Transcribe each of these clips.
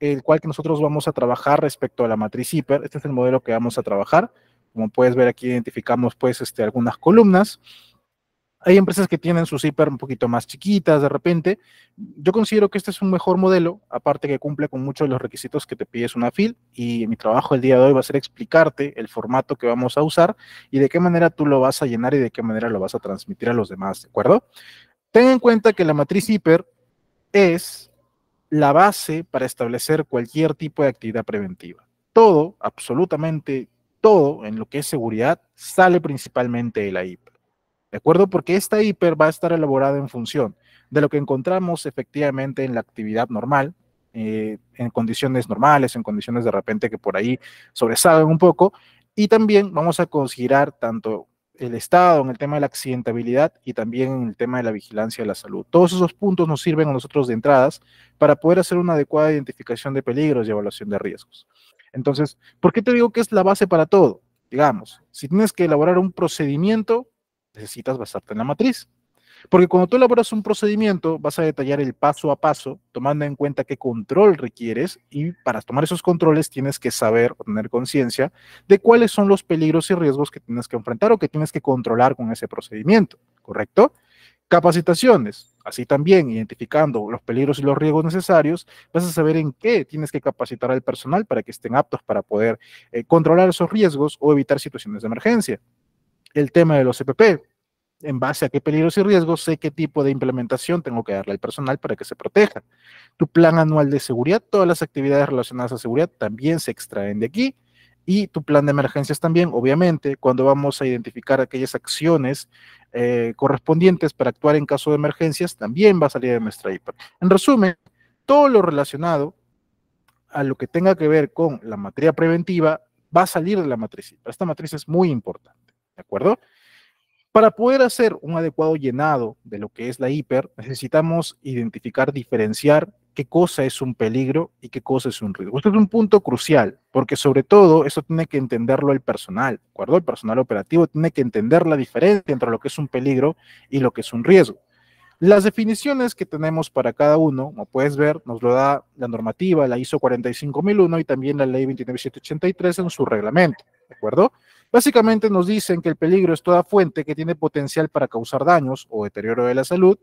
el cual que nosotros vamos a trabajar respecto a la matriz hiper. Este es el modelo que vamos a trabajar. Como puedes ver aquí identificamos pues este, algunas columnas. Hay empresas que tienen sus hiper un poquito más chiquitas de repente. Yo considero que este es un mejor modelo, aparte que cumple con muchos de los requisitos que te pides una FIL y mi trabajo el día de hoy va a ser explicarte el formato que vamos a usar y de qué manera tú lo vas a llenar y de qué manera lo vas a transmitir a los demás, ¿de acuerdo? Ten en cuenta que la matriz hiper es la base para establecer cualquier tipo de actividad preventiva. Todo, absolutamente todo en lo que es seguridad, sale principalmente de la hiper. ¿De acuerdo? Porque esta hiper va a estar elaborada en función de lo que encontramos efectivamente en la actividad normal, eh, en condiciones normales, en condiciones de repente que por ahí sobresalen un poco, y también vamos a considerar tanto el Estado, en el tema de la accidentabilidad y también en el tema de la vigilancia de la salud. Todos esos puntos nos sirven a nosotros de entradas para poder hacer una adecuada identificación de peligros y evaluación de riesgos. Entonces, ¿por qué te digo que es la base para todo? Digamos, si tienes que elaborar un procedimiento, necesitas basarte en la matriz. Porque cuando tú elaboras un procedimiento, vas a detallar el paso a paso, tomando en cuenta qué control requieres y para tomar esos controles tienes que saber o tener conciencia de cuáles son los peligros y riesgos que tienes que enfrentar o que tienes que controlar con ese procedimiento, ¿correcto? Capacitaciones, así también identificando los peligros y los riesgos necesarios, vas a saber en qué tienes que capacitar al personal para que estén aptos para poder eh, controlar esos riesgos o evitar situaciones de emergencia. El tema de los CPP, e en base a qué peligros y riesgos, sé qué tipo de implementación tengo que darle al personal para que se proteja. Tu plan anual de seguridad, todas las actividades relacionadas a seguridad también se extraen de aquí. Y tu plan de emergencias también, obviamente, cuando vamos a identificar aquellas acciones eh, correspondientes para actuar en caso de emergencias, también va a salir de nuestra IPA. En resumen, todo lo relacionado a lo que tenga que ver con la materia preventiva va a salir de la matriz Esta matriz es muy importante, ¿de acuerdo? Para poder hacer un adecuado llenado de lo que es la hiper, necesitamos identificar, diferenciar qué cosa es un peligro y qué cosa es un riesgo. Esto es un punto crucial, porque sobre todo eso tiene que entenderlo el personal, ¿de acuerdo? El personal operativo tiene que entender la diferencia entre lo que es un peligro y lo que es un riesgo. Las definiciones que tenemos para cada uno, como puedes ver, nos lo da la normativa, la ISO 45001 y también la ley 29783 en su reglamento, ¿de acuerdo? Básicamente nos dicen que el peligro es toda fuente que tiene potencial para causar daños o deterioro de la salud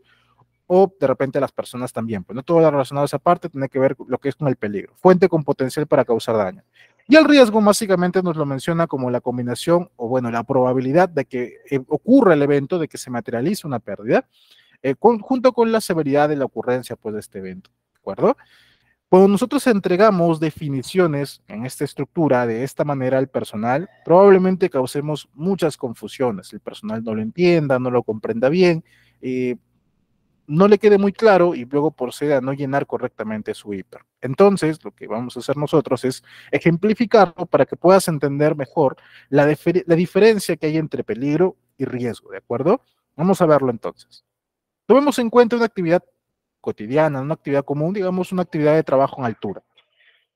o de repente a las personas también. Pues no todo lo relacionado a esa parte tiene que ver lo que es con el peligro, fuente con potencial para causar daño. Y el riesgo básicamente nos lo menciona como la combinación o bueno, la probabilidad de que eh, ocurra el evento, de que se materialice una pérdida, eh, junto con la severidad de la ocurrencia pues de este evento, ¿de acuerdo? Cuando nosotros entregamos definiciones en esta estructura de esta manera al personal, probablemente causemos muchas confusiones. El personal no lo entienda, no lo comprenda bien, eh, no le quede muy claro y luego proceda a no llenar correctamente su hiper. Entonces, lo que vamos a hacer nosotros es ejemplificarlo para que puedas entender mejor la, la diferencia que hay entre peligro y riesgo, ¿de acuerdo? Vamos a verlo entonces. Tomemos en cuenta una actividad cotidiana, una actividad común, digamos una actividad de trabajo en altura,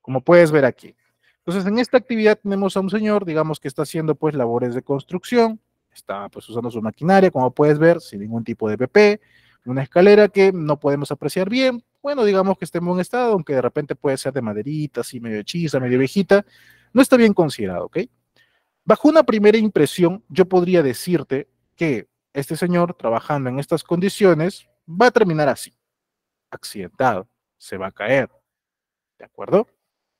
como puedes ver aquí. Entonces, en esta actividad tenemos a un señor, digamos que está haciendo pues labores de construcción, está pues usando su maquinaria, como puedes ver, sin ningún tipo de PP, una escalera que no podemos apreciar bien, bueno, digamos que está en buen estado, aunque de repente puede ser de maderita, así medio hechiza, medio viejita, no está bien considerado, ¿ok? Bajo una primera impresión, yo podría decirte que este señor, trabajando en estas condiciones, va a terminar así accidentado, se va a caer. ¿De acuerdo?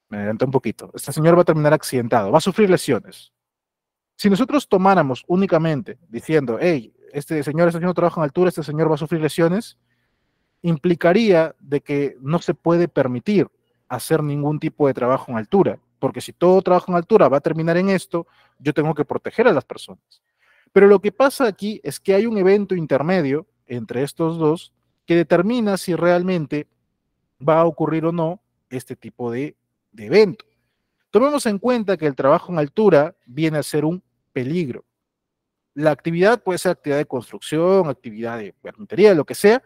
Me adelanto un poquito. Este señor va a terminar accidentado, va a sufrir lesiones. Si nosotros tomáramos únicamente diciendo, hey, este señor está haciendo trabajo en altura, este señor va a sufrir lesiones, implicaría de que no se puede permitir hacer ningún tipo de trabajo en altura, porque si todo trabajo en altura va a terminar en esto, yo tengo que proteger a las personas. Pero lo que pasa aquí es que hay un evento intermedio entre estos dos que determina si realmente va a ocurrir o no este tipo de, evento. Tomemos en cuenta que el trabajo en altura viene a ser un peligro. La actividad puede ser actividad de construcción, actividad de carpintería, lo que sea,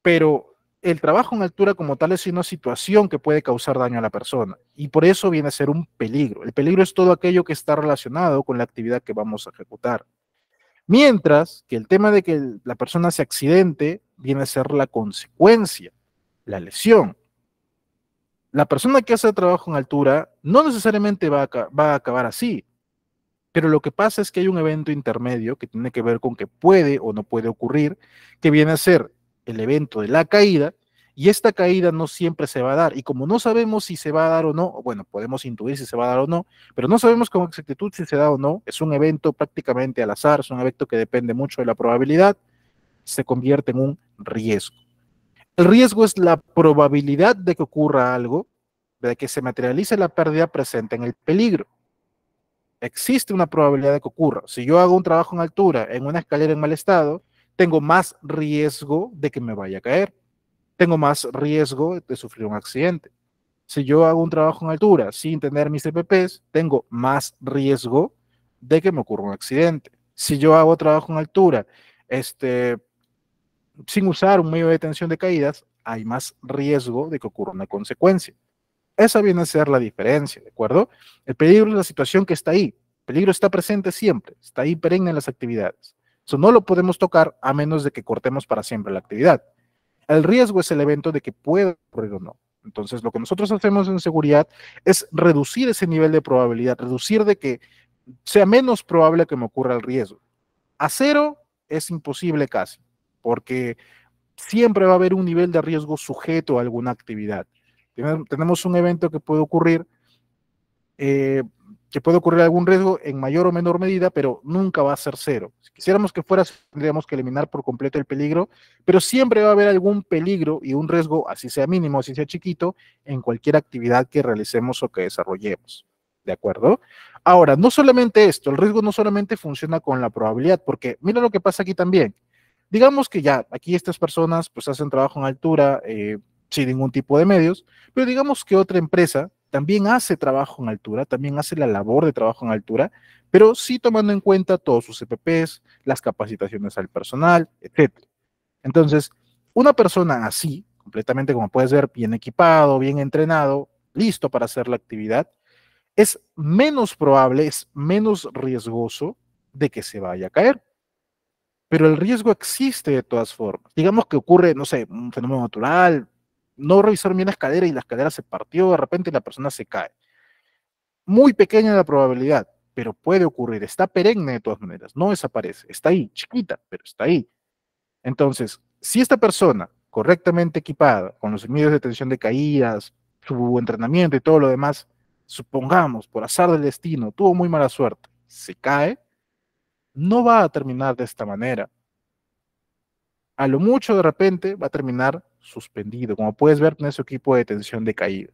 pero el trabajo en altura como tal es una situación que puede causar daño a la persona y por eso viene a ser un peligro. El peligro es todo aquello que está relacionado con la actividad que vamos a ejecutar. Mientras que el tema de que la persona se accidente viene a ser la consecuencia, la lesión. La persona que hace trabajo en altura no necesariamente va a, acabar así, pero lo que pasa es que hay un evento intermedio que tiene que ver con que puede o no puede ocurrir, que viene a ser el evento de la caída, y esta caída no siempre se va a dar. Y como no sabemos si se va a dar o no, bueno, podemos intuir si se va a dar o no, pero no sabemos con exactitud si se da o no. Es un evento prácticamente al azar, es un evento que depende mucho de la probabilidad. Se convierte en un riesgo. El riesgo es la probabilidad de que ocurra algo, de que se materialice la pérdida presente en el peligro. Existe una probabilidad de que ocurra. Si yo hago un trabajo en altura, en una escalera en mal estado, tengo más riesgo de que me vaya a caer. Tengo más riesgo de sufrir un accidente. Si yo hago un trabajo en altura sin tener mis CPPs, e tengo más riesgo de que me ocurra un accidente. Si yo hago trabajo en altura, este, sin usar un medio de detención de caídas, hay más riesgo de que ocurra una consecuencia. Esa viene a ser la diferencia, ¿de acuerdo? El peligro es la situación que está ahí. El peligro está presente siempre, está ahí perenne en las actividades. Eso no lo podemos tocar a menos de que cortemos para siempre la actividad. El riesgo es el evento de que pueda ocurrir o no. Entonces, lo que nosotros hacemos en seguridad es reducir ese nivel de probabilidad, reducir de que sea menos probable que me ocurra el riesgo. A cero es imposible casi porque siempre va a haber un nivel de riesgo sujeto a alguna actividad. Tenemos un evento que puede ocurrir, eh, que puede ocurrir algún riesgo en mayor o menor medida, pero nunca va a ser cero. Si quisiéramos que fuera, tendríamos que eliminar por completo el peligro, pero siempre va a haber algún peligro y un riesgo, así sea mínimo, así sea chiquito, en cualquier actividad que realicemos o que desarrollemos. ¿De acuerdo? Ahora, no solamente esto, el riesgo no solamente funciona con la probabilidad, porque mira lo que pasa aquí también. Digamos que ya, aquí estas personas pues hacen trabajo en altura eh, sin ningún tipo de medios, pero digamos que otra empresa también hace trabajo en altura, también hace la labor de trabajo en altura, pero sí tomando en cuenta todos sus EPPs, las capacitaciones al personal, etc. Entonces, una persona así, completamente como puedes ver, bien equipado, bien entrenado, listo para hacer la actividad, es menos probable, es menos riesgoso de que se vaya a caer pero el riesgo existe de todas formas. Digamos que ocurre, no sé, un fenómeno natural, no revisaron bien la escalera y la escalera se partió, de repente y la persona se cae. Muy pequeña la probabilidad, pero puede ocurrir, está perenne de todas maneras, no desaparece, está ahí, chiquita, pero está ahí. Entonces, si esta persona correctamente equipada, con los medios de tensión de caídas, su entrenamiento y todo lo demás, supongamos, por azar del destino, tuvo muy mala suerte, se cae, no va a terminar de esta manera. A lo mucho de repente va a terminar suspendido. Como puedes ver, en ese equipo de de caída.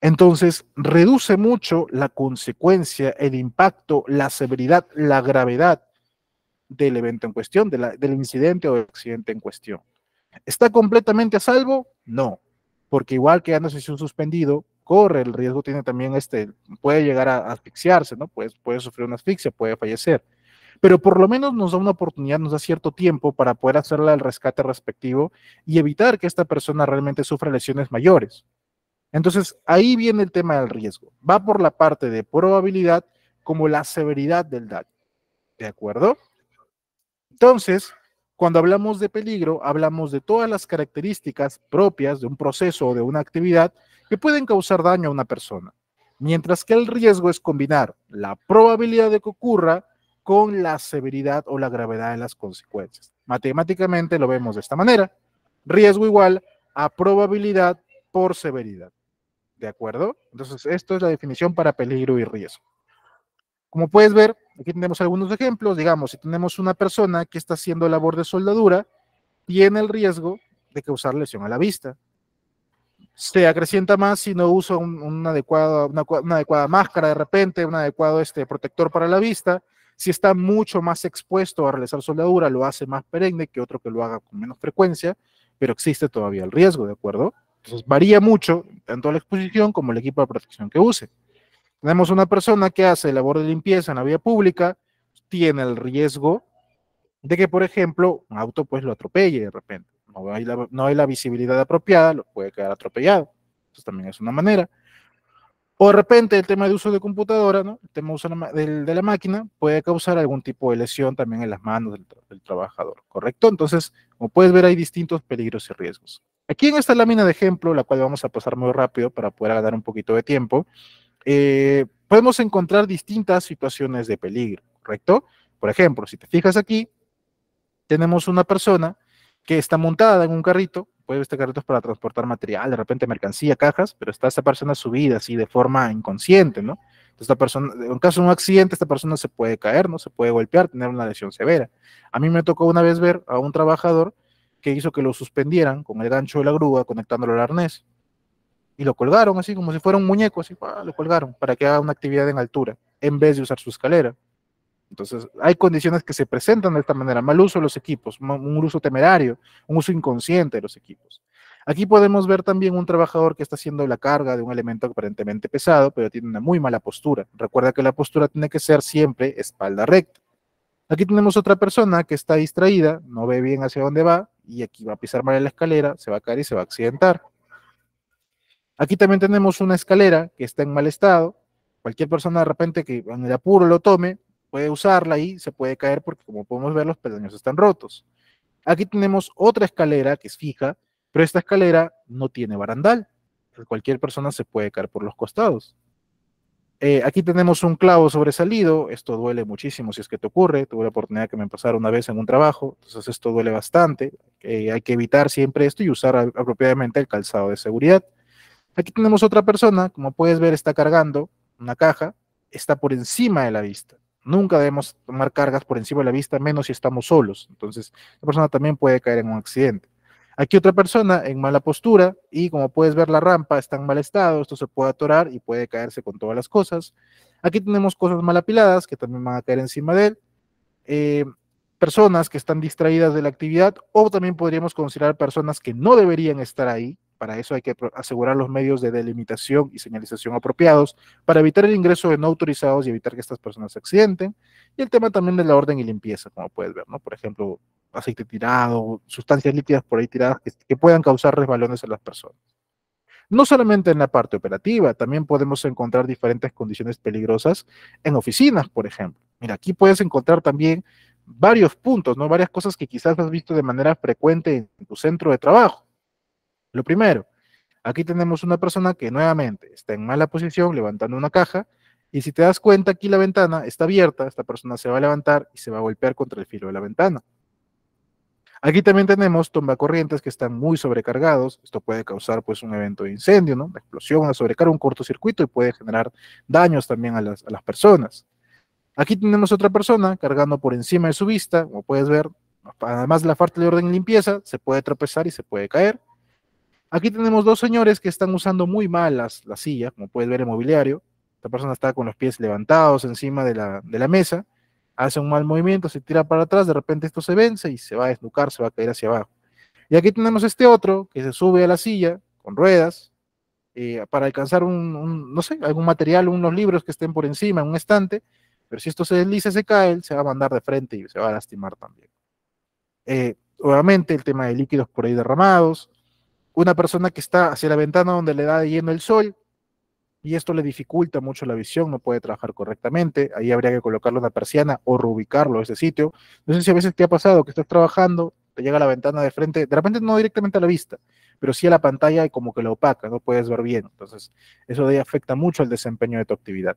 Entonces, reduce mucho la consecuencia, el impacto, la severidad, la gravedad del evento en cuestión, del incidente o accidente en cuestión. ¿Está completamente a salvo? No, porque igual que una sesión suspendido, corre el riesgo, tiene también este, puede llegar a asfixiarse, ¿no? Pues puede sufrir una asfixia, puede fallecer. Pero por lo menos nos da una oportunidad, nos da cierto tiempo para poder hacerle el rescate respectivo y evitar que esta persona realmente sufra lesiones mayores. Entonces, ahí viene el tema del riesgo. Va por la parte de probabilidad como la severidad del daño. ¿De acuerdo? Entonces, cuando hablamos de peligro, hablamos de todas las características propias de un proceso o de una actividad que pueden causar daño a una persona, mientras que el riesgo es combinar la probabilidad de que ocurra con la severidad o la gravedad de las consecuencias. Matemáticamente lo vemos de esta manera. Riesgo igual a probabilidad por severidad. ¿De acuerdo? Entonces, esto es la definición para peligro y riesgo. Como puedes ver, aquí tenemos algunos ejemplos. Digamos, si tenemos una persona que está haciendo labor de soldadura, tiene el riesgo de causar lesión a la vista se acrecienta más si no usa un, adecuado, una, adecuada máscara de repente, un adecuado este, protector para la vista. Si está mucho más expuesto a realizar soldadura, lo hace más perenne que otro que lo haga con menos frecuencia, pero existe todavía el riesgo, ¿de acuerdo? Entonces varía mucho, tanto la exposición como el equipo de protección que use. Tenemos una persona que hace labor de limpieza en la vía pública, tiene el riesgo de que, por ejemplo, un auto pues lo atropelle de repente no hay la, visibilidad apropiada, lo puede quedar atropellado. Entonces también es una manera. O de repente el tema de uso de computadora, ¿no? el tema de uso de, la máquina puede causar algún tipo de lesión también en las manos del, trabajador, ¿correcto? Entonces, como puedes ver, hay distintos peligros y riesgos. Aquí en esta lámina de ejemplo, la cual vamos a pasar muy rápido para poder dar un poquito de tiempo, eh, podemos encontrar distintas situaciones de peligro, ¿correcto? Por ejemplo, si te fijas aquí, tenemos una persona que está montada en un carrito, puede este carrito es para transportar material, de repente mercancía, cajas, pero está esta persona subida así de forma inconsciente, ¿no? esta persona, en caso de un accidente, esta persona se puede caer, ¿no? Se puede golpear, tener una lesión severa. A mí me tocó una vez ver a un trabajador que hizo que lo suspendieran con el gancho de la grúa, conectándolo al arnés, y lo colgaron así como si fuera un muñeco, así, lo colgaron para que haga una actividad en altura, en vez de usar su escalera. Entonces, hay condiciones que se presentan de esta manera, mal uso de los equipos, un uso temerario, un uso inconsciente de los equipos. Aquí podemos ver también un trabajador que está haciendo la carga de un elemento aparentemente pesado, pero tiene una muy mala postura. Recuerda que la postura tiene que ser siempre espalda recta. Aquí tenemos otra persona que está distraída, no ve bien hacia dónde va, y aquí va a pisar mal en la escalera, se va a caer y se va a accidentar. Aquí también tenemos una escalera que está en mal estado. Cualquier persona de repente que en el apuro lo tome, puede usarla y se puede caer porque como podemos ver los pedaños están rotos. Aquí tenemos otra escalera que es fija, pero esta escalera no tiene barandal. Cualquier persona se puede caer por los costados. Eh, aquí tenemos un clavo sobresalido, esto duele muchísimo si es que te ocurre, tuve la oportunidad que me pasara una vez en un trabajo, entonces esto duele bastante, eh, hay que evitar siempre esto y usar apropiadamente el calzado de seguridad. Aquí tenemos otra persona, como puedes ver está cargando una caja, está por encima de la vista. Nunca debemos tomar cargas por encima de la vista, menos si estamos solos. Entonces, la persona también puede caer en un accidente. Aquí otra persona en mala postura y como puedes ver la rampa está en mal estado, esto se puede atorar y puede caerse con todas las cosas. Aquí tenemos cosas mal apiladas que también van a caer encima de él. Eh, personas que están distraídas de la actividad o también podríamos considerar personas que no deberían estar ahí, para eso hay que asegurar los medios de delimitación y señalización apropiados para evitar el ingreso de no autorizados y evitar que estas personas se accidenten. Y el tema también de la orden y limpieza, como puedes ver, ¿no? Por ejemplo, aceite tirado, sustancias líquidas por ahí tiradas que, puedan causar resbalones en las personas. No solamente en la parte operativa, también podemos encontrar diferentes condiciones peligrosas en oficinas, por ejemplo. Mira, aquí puedes encontrar también varios puntos, ¿no? Varias cosas que quizás has visto de manera frecuente en tu centro de trabajo. Lo primero, aquí tenemos una persona que nuevamente está en mala posición levantando una caja y si te das cuenta aquí la ventana está abierta, esta persona se va a levantar y se va a golpear contra el filo de la ventana. Aquí también tenemos tombacorrientes que están muy sobrecargados. Esto puede causar pues un evento de incendio, ¿no? Una explosión, una sobrecarga, un cortocircuito y puede generar daños también a las, a las personas. Aquí tenemos otra persona cargando por encima de su vista, como puedes ver. Además de la falta de orden y limpieza, se puede tropezar y se puede caer. Aquí tenemos dos señores que están usando muy mal las, la silla, como puedes ver el mobiliario. Esta persona está con los pies levantados encima de la, mesa, hace un mal movimiento, se tira para atrás, de repente esto se vence y se va a desnucar, se va a caer hacia abajo. Y aquí tenemos este otro que se sube a la silla con ruedas eh, para alcanzar un, no sé, algún material, unos libros que estén por encima, un estante, pero si esto se desliza, se cae, se va a mandar de frente y se va a lastimar también. Eh, obviamente el tema de líquidos por ahí derramados, una persona que está hacia la ventana donde le da lleno el sol, y esto le dificulta mucho la visión, no puede trabajar correctamente, ahí habría que colocarle una persiana o reubicarlo a ese sitio. No sé si a veces te ha pasado que estás trabajando, te llega la ventana de frente, de repente no directamente a la vista, pero sí a la pantalla y como que la opaca, no puedes ver bien. Entonces, eso de ahí afecta mucho el desempeño de tu actividad.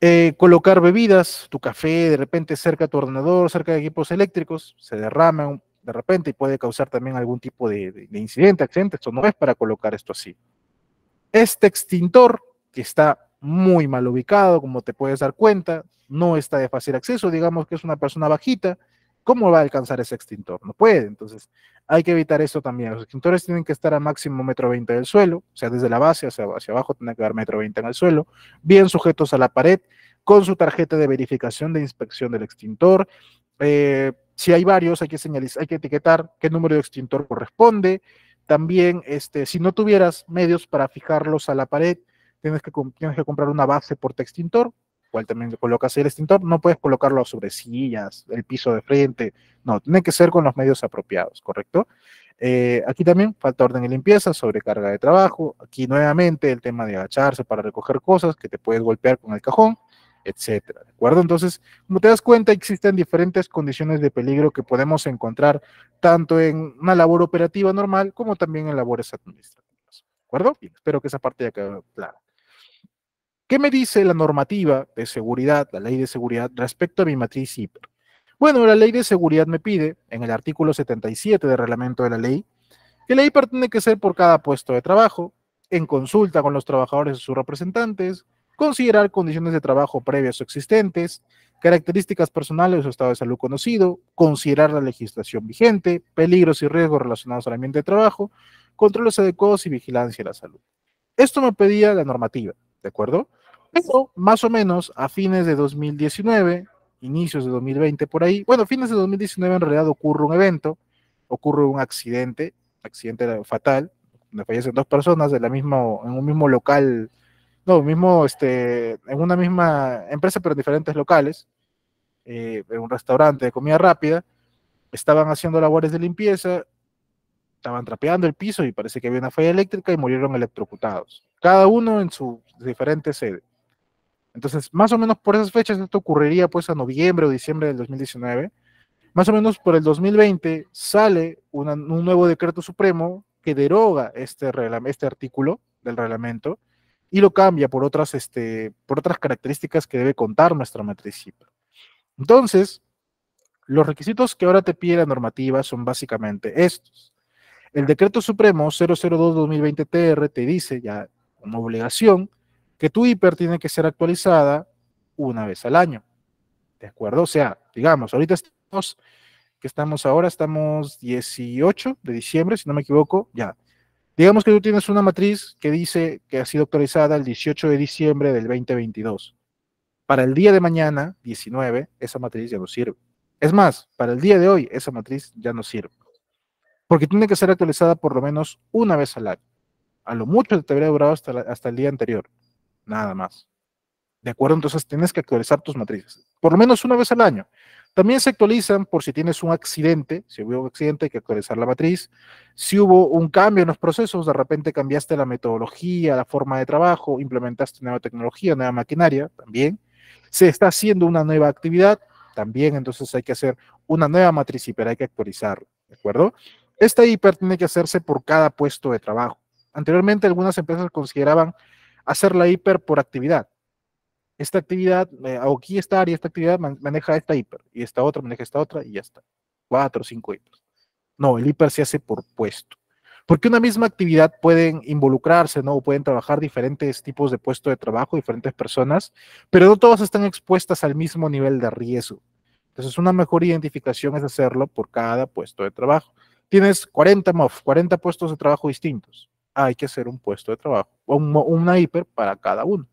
Eh, colocar bebidas, tu café, de repente cerca de tu ordenador, cerca de equipos eléctricos, se derrama, de repente y puede causar también algún tipo de, incidente, accidente. Esto no es para colocar esto así. Este extintor, que está muy mal ubicado, como te puedes dar cuenta, no está de fácil acceso, digamos que es una persona bajita, ¿cómo va a alcanzar ese extintor? No puede, entonces hay que evitar esto también. Los extintores tienen que estar a máximo metro veinte del suelo, o sea, desde la base hacia, abajo tiene que dar metro veinte en el suelo, bien sujetos a la pared, con su tarjeta de verificación de inspección del extintor, eh, si hay varios, hay que señalizar, hay que etiquetar qué número de extintor corresponde. También, este, si no tuvieras medios para fijarlos a la pared, tienes que, tienes que comprar una base por extintor, cual también colocas el extintor. No puedes colocarlo sobre sillas, el piso de frente. No, tiene que ser con los medios apropiados, ¿correcto? Eh, aquí también falta orden y limpieza, sobrecarga de trabajo. Aquí nuevamente el tema de agacharse para recoger cosas que te puedes golpear con el cajón etcétera. ¿De acuerdo? Entonces, como te das cuenta, existen diferentes condiciones de peligro que podemos encontrar tanto en una labor operativa normal como también en labores administrativas. ¿De acuerdo? espero que esa parte ya quede clara. ¿Qué me dice la normativa de seguridad, la ley de seguridad, respecto a mi matriz IPER? Bueno, la ley de seguridad me pide, en el artículo 77 del reglamento de la ley, que la IPER tiene que ser por cada puesto de trabajo, en consulta con los trabajadores y sus representantes, considerar condiciones de trabajo previas o existentes, características personales o estado de salud conocido, considerar la legislación vigente, peligros y riesgos relacionados al ambiente de trabajo, controles adecuados y vigilancia de la salud. Esto me pedía la normativa, ¿de acuerdo? Pero más o menos a fines de 2019, inicios de 2020 por ahí, bueno, fines de 2019 en realidad ocurre un evento, ocurre un accidente, accidente fatal, donde fallecen dos personas en un mismo local no, mismo, este, en una misma empresa, pero en diferentes locales, eh, en un restaurante de comida rápida, estaban haciendo labores de limpieza, estaban trapeando el piso y parece que había una falla eléctrica y murieron electrocutados, cada uno en su diferente sede. Entonces, más o menos por esas fechas, esto ocurriría pues a noviembre o diciembre del 2019, más o menos por el 2020 sale un nuevo decreto supremo que deroga este, este artículo del reglamento y lo cambia por otras, este, por otras características que debe contar nuestra matriz Entonces, los requisitos que ahora te pide la normativa son básicamente estos. El decreto supremo 002-2020-TR te dice ya como obligación que tu hiper tiene que ser actualizada una vez al año. ¿De acuerdo? O sea, digamos, ahorita estamos, que estamos ahora, estamos 18 de diciembre, si no me equivoco, ya. Digamos que tú tienes una matriz que dice que ha sido actualizada el 18 de diciembre del 2022. Para el día de mañana, 19, esa matriz ya no sirve. Es más, para el día de hoy, esa matriz ya no sirve. Porque tiene que ser actualizada por lo menos una vez al año. A lo mucho te habría durado hasta, hasta el día anterior. Nada más. ¿De acuerdo? Entonces tienes que actualizar tus matrices. Por lo menos una vez al año. También se actualizan por si tienes un accidente, si hubo un accidente hay que actualizar la matriz, si hubo un cambio en los procesos, de repente cambiaste la metodología, la forma de trabajo, implementaste nueva tecnología, nueva maquinaria, también. Se está haciendo una nueva actividad, también entonces hay que hacer una nueva matriz hiper, hay que actualizarla, ¿de acuerdo? Esta hiper tiene que hacerse por cada puesto de trabajo. Anteriormente algunas empresas consideraban hacer la hiper por actividad, esta actividad, aquí está área, esta actividad maneja esta hiper, y esta otra maneja esta otra, y ya está. Cuatro, cinco hiper. No, el hiper se hace por puesto. Porque una misma actividad pueden involucrarse, ¿no? pueden trabajar diferentes tipos de puesto de trabajo, diferentes personas, pero no todas están expuestas al mismo nivel de riesgo. Entonces, una mejor identificación es hacerlo por cada puesto de trabajo. Tienes 40 MOF, 40 puestos de trabajo distintos. Hay que hacer un puesto de trabajo, o una hiper para cada uno.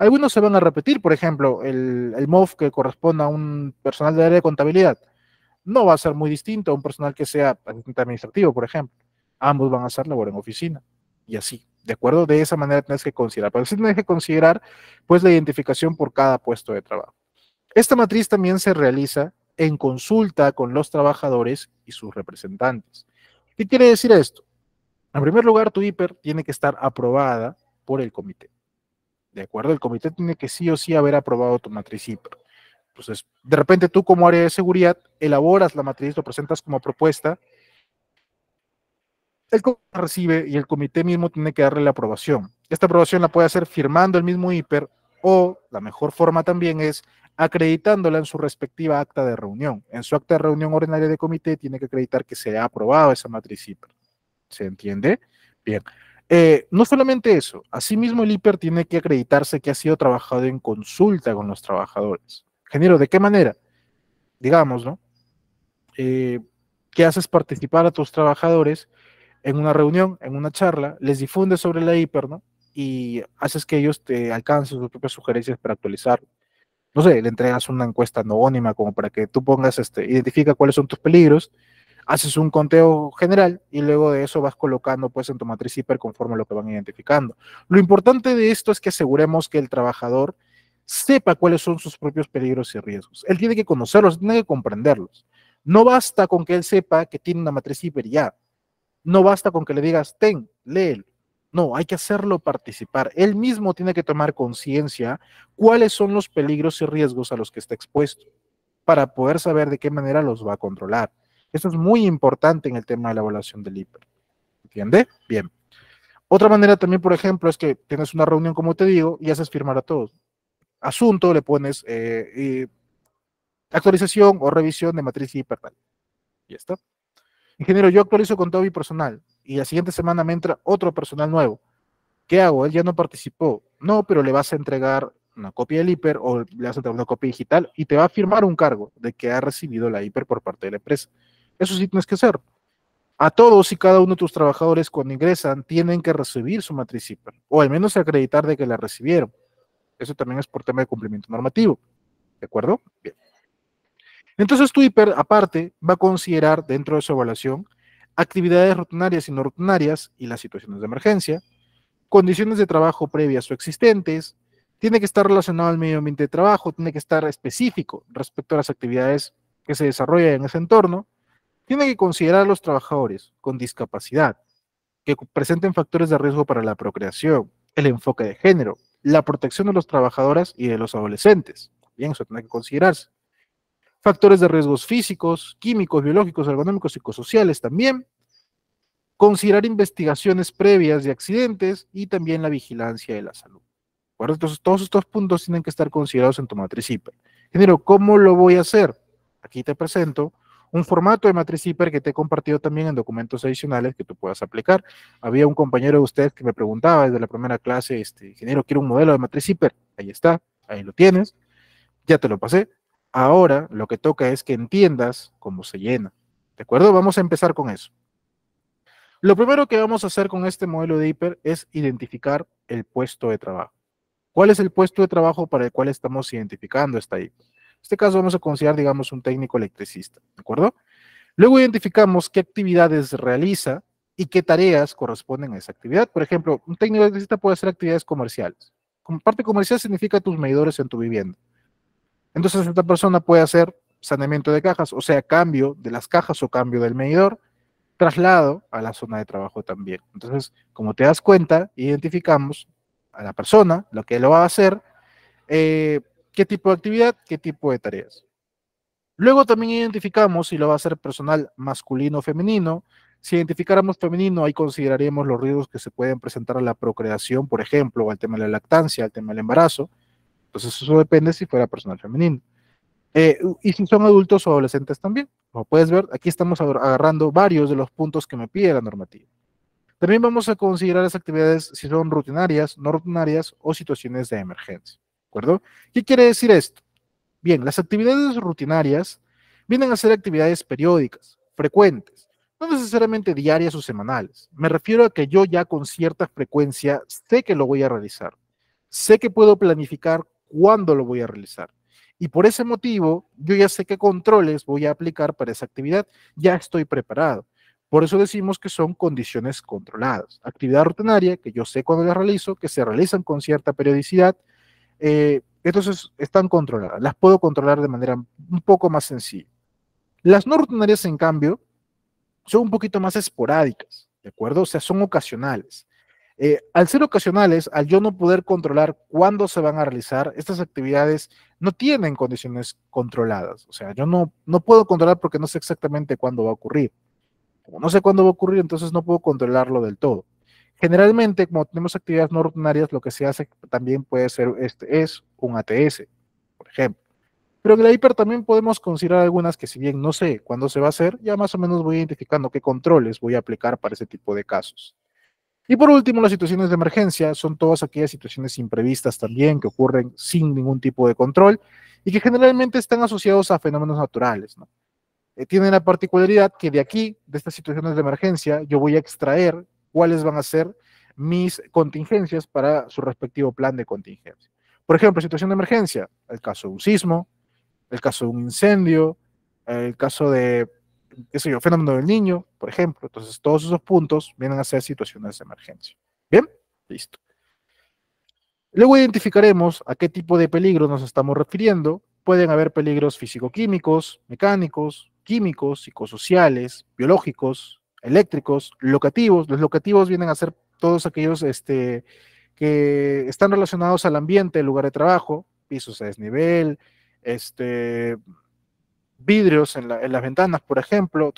Algunos se van a repetir, por ejemplo, el, MOF que corresponde a un personal de área de contabilidad no va a ser muy distinto a un personal que sea administrativo, por ejemplo. Ambos van a hacer labor en oficina y así. ¿De acuerdo? De esa manera tienes que considerar. Pero sí tienes que considerar pues la identificación por cada puesto de trabajo. Esta matriz también se realiza en consulta con los trabajadores y sus representantes. ¿Qué quiere decir esto? En primer lugar, tu IPER tiene que estar aprobada por el comité. ¿de acuerdo? El comité tiene que sí o sí haber aprobado tu matriz IPER. Entonces, de repente tú como área de seguridad elaboras la matriz, lo presentas como propuesta, el comité recibe y el comité mismo tiene que darle la aprobación. Esta aprobación la puede hacer firmando el mismo IPER o la mejor forma también es acreditándola en su respectiva acta de reunión. En su acta de reunión ordinaria de comité tiene que acreditar que se ha aprobado esa matriz IPER. ¿Se entiende? Bien. Eh, no solamente eso, asimismo el IPER tiene que acreditarse que ha sido trabajado en consulta con los trabajadores. Genero, ¿de qué manera? Digamos, ¿no? Eh, que haces participar a tus trabajadores en una reunión, en una charla, les difundes sobre la hiper, ¿no? Y haces que ellos te alcancen sus propias sugerencias para actualizar. No sé, le entregas una encuesta anónima como para que tú pongas, este, identifica cuáles son tus peligros, haces un conteo general y luego de eso vas colocando pues en tu matriz hiper conforme a lo que van identificando. Lo importante de esto es que aseguremos que el trabajador sepa cuáles son sus propios peligros y riesgos. Él tiene que conocerlos, tiene que comprenderlos. No basta con que él sepa que tiene una matriz hiper ya. No basta con que le digas, ten, léelo. No, hay que hacerlo participar. Él mismo tiene que tomar conciencia cuáles son los peligros y riesgos a los que está expuesto para poder saber de qué manera los va a controlar. Eso es muy importante en el tema de la evaluación del IPER. ¿Entiende? Bien. Otra manera también, por ejemplo, es que tienes una reunión, como te digo, y haces firmar a todos. Asunto, le pones eh, actualización o revisión de matriz hiper. y está. Ingeniero, yo actualizo con todo mi personal y la siguiente semana me entra otro personal nuevo. ¿Qué hago? Él ya no participó. No, pero le vas a entregar una copia del hiper o le vas a entregar una copia digital y te va a firmar un cargo de que ha recibido la hiper por parte de la empresa. Eso sí tienes que hacer. A todos y cada uno de tus trabajadores cuando ingresan tienen que recibir su IPER o al menos acreditar de que la recibieron. Eso también es por tema de cumplimiento normativo. ¿De acuerdo? Bien. Entonces tu Twitter, aparte, va a considerar dentro de su evaluación actividades rutinarias y no rutinarias y las situaciones de emergencia, condiciones de trabajo previas o existentes, tiene que estar relacionado al medio ambiente de trabajo, tiene que estar específico respecto a las actividades que se desarrollan en ese entorno, tiene que considerar a los trabajadores con discapacidad, que presenten factores de riesgo para la procreación, el enfoque de género, la protección de los trabajadoras y de los adolescentes. Bien, eso tiene que considerarse. Factores de riesgos físicos, químicos, biológicos, ergonómicos, psicosociales también. Considerar investigaciones previas de accidentes y también la vigilancia de la salud. Entonces, todos estos puntos tienen que estar considerados en tu matriz Género, ¿cómo lo voy a hacer? Aquí te presento un formato de matriz hiper que te he compartido también en documentos adicionales que tú puedas aplicar. Había un compañero de usted que me preguntaba desde la primera clase, este, ingeniero, quiero un modelo de matriz hiper. Ahí está, ahí lo tienes, ya te lo pasé. Ahora lo que toca es que entiendas cómo se llena. ¿De acuerdo? Vamos a empezar con eso. Lo primero que vamos a hacer con este modelo de hiper es identificar el puesto de trabajo. ¿Cuál es el puesto de trabajo para el cual estamos identificando esta hiper? En este caso vamos a considerar, digamos, un técnico electricista, ¿de acuerdo? Luego identificamos qué actividades realiza y qué tareas corresponden a esa actividad. Por ejemplo, un técnico electricista puede hacer actividades comerciales. Como Parte comercial significa tus medidores en tu vivienda. Entonces, esta persona puede hacer saneamiento de cajas, o sea, cambio de las cajas o cambio del medidor, traslado a la zona de trabajo también. Entonces, como te das cuenta, identificamos a la persona, lo que lo va a hacer, eh, qué tipo de actividad, qué tipo de tareas. Luego también identificamos si lo va a ser personal masculino o femenino. Si identificáramos femenino, ahí consideraríamos los riesgos que se pueden presentar a la procreación, por ejemplo, o al tema de la lactancia, al tema del embarazo. Entonces eso depende si fuera personal femenino. Eh, y si son adultos o adolescentes también. Como puedes ver, aquí estamos agarrando varios de los puntos que me pide la normativa. También vamos a considerar las actividades si son rutinarias, no rutinarias o situaciones de emergencia acuerdo? ¿Qué quiere decir esto? Bien, las actividades rutinarias vienen a ser actividades periódicas, frecuentes, no necesariamente diarias o semanales. Me refiero a que yo ya con cierta frecuencia sé que lo voy a realizar, sé que puedo planificar cuándo lo voy a realizar. Y por ese motivo, yo ya sé qué controles voy a aplicar para esa actividad, ya estoy preparado. Por eso decimos que son condiciones controladas. Actividad rutinaria, que yo sé cuándo la realizo, que se realizan con cierta periodicidad, eh, entonces están controladas, las puedo controlar de manera un poco más sencilla. Las no rutinarias, en cambio, son un poquito más esporádicas, ¿de acuerdo? O sea, son ocasionales. Eh, al ser ocasionales, al yo no poder controlar cuándo se van a realizar, estas actividades no tienen condiciones controladas. O sea, yo no, no puedo controlar porque no sé exactamente cuándo va a ocurrir. Como no sé cuándo va a ocurrir, entonces no puedo controlarlo del todo. Generalmente, como tenemos actividades no rutinarias, lo que se hace también puede ser, este es un ATS, por ejemplo. Pero en la hiper también podemos considerar algunas que si bien no sé cuándo se va a hacer, ya más o menos voy identificando qué controles voy a aplicar para ese tipo de casos. Y por último, las situaciones de emergencia son todas aquellas situaciones imprevistas también que ocurren sin ningún tipo de control y que generalmente están asociados a fenómenos naturales. Eh, tienen la particularidad que de aquí, de estas situaciones de emergencia, yo voy a extraer cuáles van a ser mis contingencias para su respectivo plan de contingencia. Por ejemplo, situación de emergencia, el caso de un sismo, el caso de un incendio, el caso de, qué yo, fenómeno del niño, por ejemplo. Entonces, todos esos puntos vienen a ser situaciones de emergencia. ¿Bien? Listo. Luego identificaremos a qué tipo de peligro nos estamos refiriendo. Pueden haber peligros físico mecánicos, químicos, psicosociales, biológicos, eléctricos, locativos. Los locativos vienen a ser todos aquellos este, que están relacionados al ambiente, lugar de trabajo, pisos a desnivel, este, vidrios en, las ventanas, por ejemplo.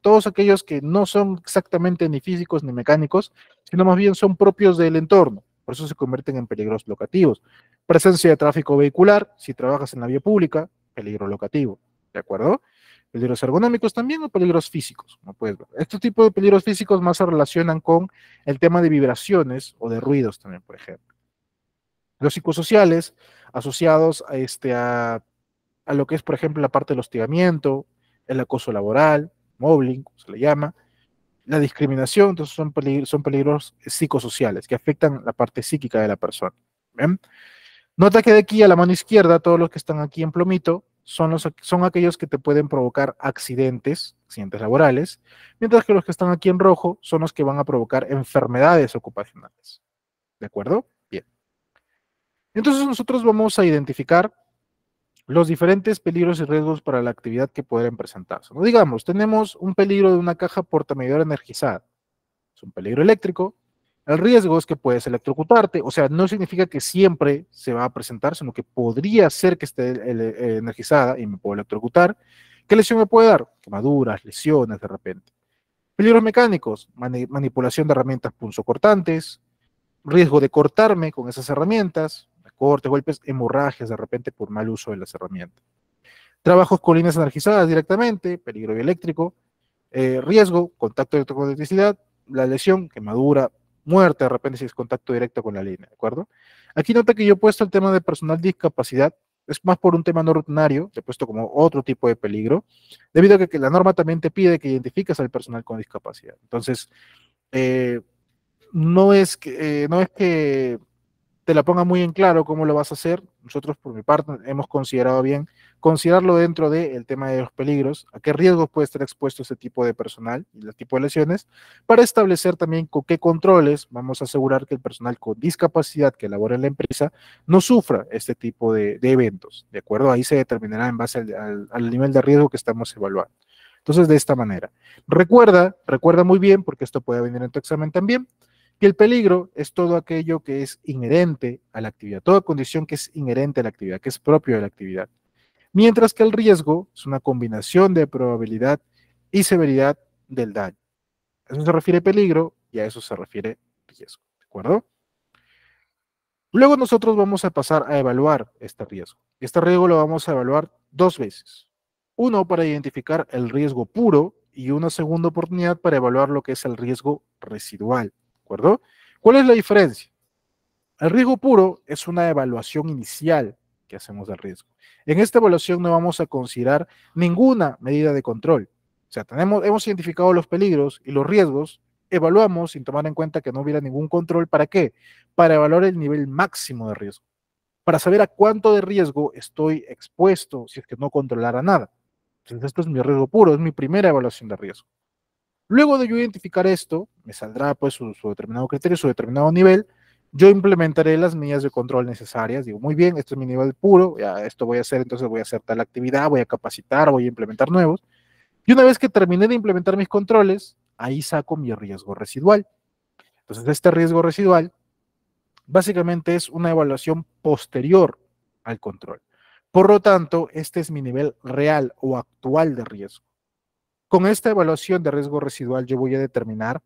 todos aquellos que no son exactamente ni físicos ni mecánicos, sino más bien son propios del entorno. Por eso se convierten en peligros locativos. Presencia de tráfico vehicular, si trabajas en la vía pública, peligro locativo. ¿De acuerdo? peligros ergonómicos también o peligros físicos. No Este tipo de peligros físicos más se relacionan con el tema de vibraciones o de ruidos también, por ejemplo. Los psicosociales asociados este, a, este, a, lo que es, por ejemplo, la parte del hostigamiento, el acoso laboral, mobbing, se le llama, la discriminación, entonces son, peligros, son peligros psicosociales que afectan la parte psíquica de la persona. Nota que de aquí a la mano izquierda, todos los que están aquí en plomito, son, los, son aquellos que te pueden provocar accidentes, accidentes laborales, mientras que los que están aquí en rojo son los que van a provocar enfermedades ocupacionales. ¿De acuerdo? Bien. Entonces nosotros vamos a identificar los diferentes peligros y riesgos para la actividad que pueden presentarse. Digamos, tenemos un peligro de una caja portamedidora energizada. Es un peligro eléctrico, el riesgo es que puedes electrocutarte, o sea, no significa que siempre se va a presentar, sino que podría ser que esté eh, eh, energizada y me puedo electrocutar. ¿Qué lesión me puede dar? Quemaduras, lesiones de repente. Peligros mecánicos, manipulación de herramientas cortantes, riesgo de cortarme con esas herramientas, cortes, golpes, hemorragias de repente por mal uso de las herramientas. Trabajos con líneas energizadas directamente, peligro eléctrico, eh, riesgo, contacto de electricidad, la lesión, quemadura, muerte de repente si es contacto directo con la línea, ¿de acuerdo? Aquí nota que yo he puesto el tema de personal discapacidad, es más por un tema no rutinario, he puesto como otro tipo de peligro, debido a que la norma también te pide que identifiques al personal con discapacidad. Entonces, eh, no, es que, eh, no es que te la ponga muy en claro cómo lo vas a hacer. Nosotros, por mi parte, hemos considerado bien considerarlo dentro del tema de los peligros, a qué riesgo puede estar expuesto ese tipo de personal y el tipo de lesiones, para establecer también con qué controles vamos a asegurar que el personal con discapacidad que labora en la empresa no sufra este tipo de, eventos, ¿de acuerdo? Ahí se determinará en base al, nivel de riesgo que estamos evaluando. Entonces, de esta manera. Recuerda, recuerda muy bien, porque esto puede venir en tu examen también, que el peligro es todo aquello que es inherente a la actividad, toda condición que es inherente a la actividad, que es propio de la actividad mientras que el riesgo es una combinación de probabilidad y severidad del daño. A eso se refiere peligro y a eso se refiere riesgo, ¿de acuerdo? Luego nosotros vamos a pasar a evaluar este riesgo. Este riesgo lo vamos a evaluar dos veces. Uno para identificar el riesgo puro y una segunda oportunidad para evaluar lo que es el riesgo residual, ¿de acuerdo? ¿Cuál es la diferencia? El riesgo puro es una evaluación inicial que hacemos del riesgo. En esta evaluación no vamos a considerar ninguna medida de control. O sea, tenemos, hemos identificado los peligros y los riesgos, evaluamos sin tomar en cuenta que no hubiera ningún control. ¿Para qué? Para evaluar el nivel máximo de riesgo. Para saber a cuánto de riesgo estoy expuesto si es que no controlara nada. Entonces, esto es mi riesgo puro, es mi primera evaluación de riesgo. Luego de yo identificar esto, me saldrá pues su determinado criterio, su determinado nivel, yo implementaré las medidas de control necesarias. Digo, muy bien, esto es mi nivel puro, ya esto voy a hacer, entonces voy a hacer tal actividad, voy a capacitar, voy a implementar nuevos. Y una vez que terminé de implementar mis controles, ahí saco mi riesgo residual. Entonces, este riesgo residual básicamente es una evaluación posterior al control. Por lo tanto, este es mi nivel real o actual de riesgo. Con esta evaluación de riesgo residual yo voy a determinar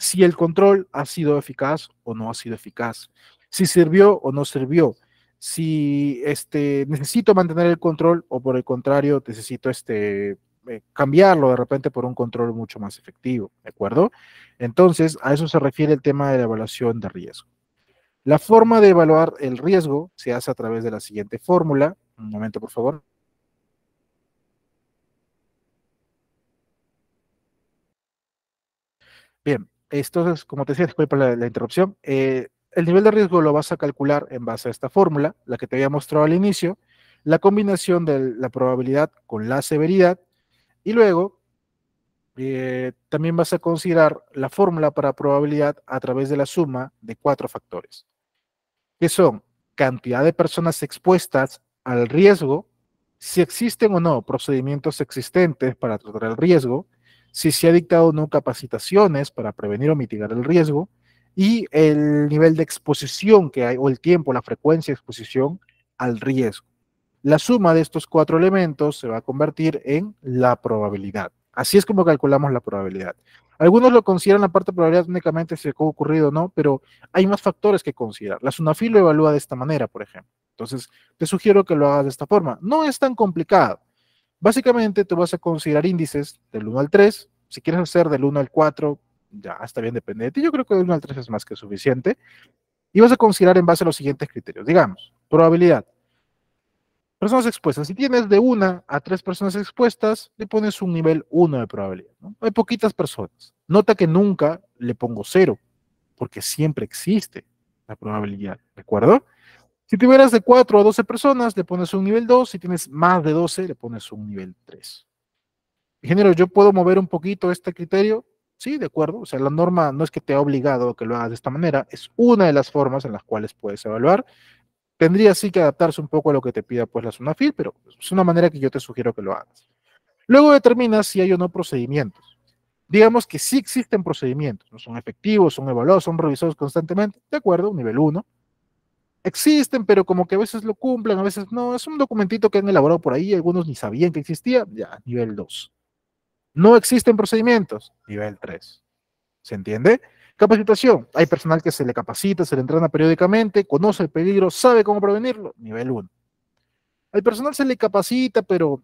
si el control ha sido eficaz o no ha sido eficaz, si sirvió o no sirvió, si este, necesito mantener el control o por el contrario necesito este, eh, cambiarlo de repente por un control mucho más efectivo, ¿de acuerdo? Entonces, a eso se refiere el tema de la evaluación de riesgo. La forma de evaluar el riesgo se hace a través de la siguiente fórmula. Un momento, por favor. Bien, esto es, como te decía, disculpa la, interrupción, eh, el nivel de riesgo lo vas a calcular en base a esta fórmula, la que te había mostrado al inicio, la combinación de la probabilidad con la severidad y luego eh, también vas a considerar la fórmula para probabilidad a través de la suma de cuatro factores, que son cantidad de personas expuestas al riesgo, si existen o no procedimientos existentes para tratar el riesgo, si se ha dictado o no capacitaciones para prevenir o mitigar el riesgo y el nivel de exposición que hay o el tiempo, la frecuencia de exposición al riesgo. La suma de estos cuatro elementos se va a convertir en la probabilidad. Así es como calculamos la probabilidad. Algunos lo consideran la parte de probabilidad únicamente si ha ocurrido o no, pero hay más factores que considerar. La Sunafil lo evalúa de esta manera, por ejemplo. Entonces, te sugiero que lo hagas de esta forma. No es tan complicado. Básicamente tú vas a considerar índices del 1 al 3, si quieres hacer del 1 al 4, ya está bien dependiente yo creo que del 1 al 3 es más que suficiente, y vas a considerar en base a los siguientes criterios, digamos, probabilidad. Personas expuestas, si tienes de 1 a 3 personas expuestas, le pones un nivel 1 de probabilidad. Hay poquitas personas. Nota que nunca le pongo 0, porque siempre existe la probabilidad, ¿de acuerdo? Si tuvieras de 4 a 12 personas, le pones un nivel 2. Si tienes más de 12, le pones un nivel 3. Ingeniero, ¿yo puedo mover un poquito este criterio? Sí, de acuerdo. O sea, la norma no es que te ha obligado a que lo hagas de esta manera. Es una de las formas en las cuales puedes evaluar. Tendría sí que adaptarse un poco a lo que te pida pues la zona FIL, pero es una manera que yo te sugiero que lo hagas. Luego determinas si hay o no procedimientos. Digamos que sí existen procedimientos, no son efectivos, son evaluados, son revisados constantemente. De acuerdo, nivel 1 existen, pero como que a veces lo cumplan, a veces no. Es un documentito que han elaborado por ahí, algunos ni sabían que existía, ya, nivel 2. No existen procedimientos, nivel 3. ¿Se entiende? Capacitación. Hay personal que se le capacita, se le entrena periódicamente, conoce el peligro, sabe cómo prevenirlo, nivel 1. Al personal se le capacita, pero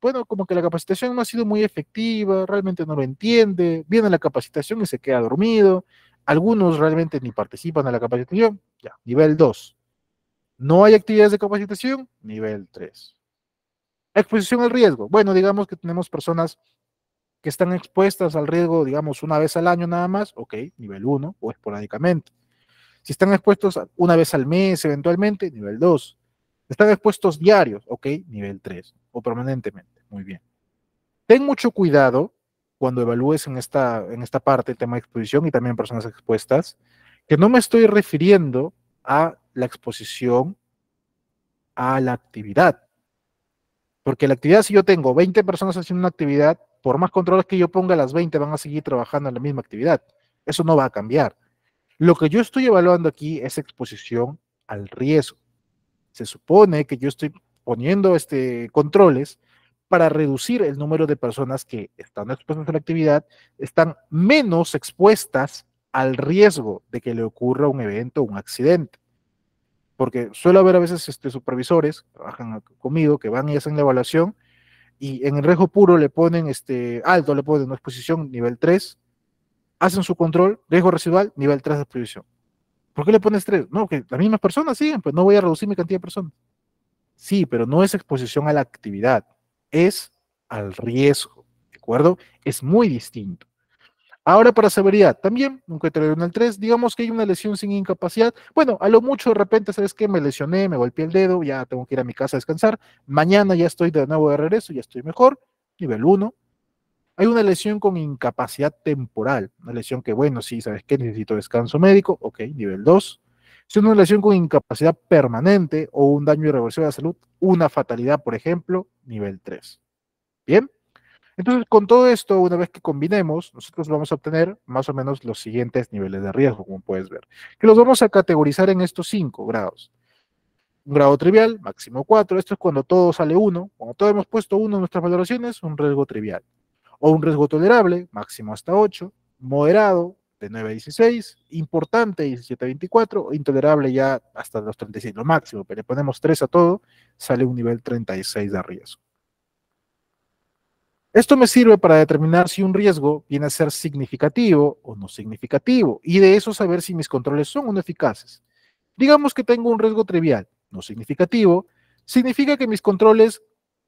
bueno, como que la capacitación no ha sido muy efectiva, realmente no lo entiende, viene la capacitación y se queda dormido, algunos realmente ni participan en la capacitación, ya, nivel 2. No hay actividades de capacitación, nivel 3. Exposición al riesgo. Bueno, digamos que tenemos personas que están expuestas al riesgo, digamos, una vez al año nada más, ok, nivel 1 o esporádicamente. Si están expuestos una vez al mes eventualmente, nivel 2. Están expuestos diarios, ok, nivel 3 o permanentemente, muy bien. Ten mucho cuidado cuando evalúes en esta, en esta parte el tema de exposición y también personas expuestas, que no me estoy refiriendo a la exposición a la actividad. Porque la actividad, si yo tengo 20 personas haciendo una actividad, por más controles que yo ponga, las 20 van a seguir trabajando en la misma actividad. Eso no va a cambiar. Lo que yo estoy evaluando aquí es exposición al riesgo. Se supone que yo estoy poniendo este, controles para reducir el número de personas que están expuestas a la actividad, están menos expuestas al riesgo de que le ocurra un evento, un accidente. Porque suele haber a veces este, supervisores que trabajan conmigo, que van y hacen la evaluación, y en el riesgo puro le ponen este, alto, le ponen una exposición nivel 3, hacen su control, riesgo residual, nivel 3 de exposición. ¿Por qué le pones 3? No, que las mismas personas siguen, pues no voy a reducir mi cantidad de personas. Sí, pero no es exposición a la actividad, es al riesgo, ¿de acuerdo? Es muy distinto. Ahora para severidad, también un criterio al 3, digamos que hay una lesión sin incapacidad. Bueno, a lo mucho de repente, ¿sabes qué? Me lesioné, me golpeé el dedo, ya tengo que ir a mi casa a descansar. Mañana ya estoy de nuevo de regreso, ya estoy mejor, nivel 1. Hay una lesión con incapacidad temporal, una lesión que, bueno, sí, ¿sabes qué? Necesito descanso médico, ok, nivel 2. Si una lesión con incapacidad permanente o un daño irreversible a la salud, una fatalidad, por ejemplo, nivel 3. Bien. Entonces, con todo esto, una vez que combinemos, nosotros vamos a obtener más o menos los siguientes niveles de riesgo, como puedes ver, que los vamos a categorizar en estos cinco grados. Un grado trivial, máximo 4, esto es cuando todo sale uno. cuando todos hemos puesto uno en nuestras valoraciones, un riesgo trivial. O un riesgo tolerable, máximo hasta 8, moderado, de 9 a 16, importante 17 a 24, intolerable ya hasta los 36, lo máximo, pero le ponemos 3 a todo, sale un nivel 36 de riesgo. Esto me sirve para determinar si un riesgo viene a ser significativo o no significativo y de eso saber si mis controles son o no eficaces. Digamos que tengo un riesgo trivial, no significativo, significa que mis controles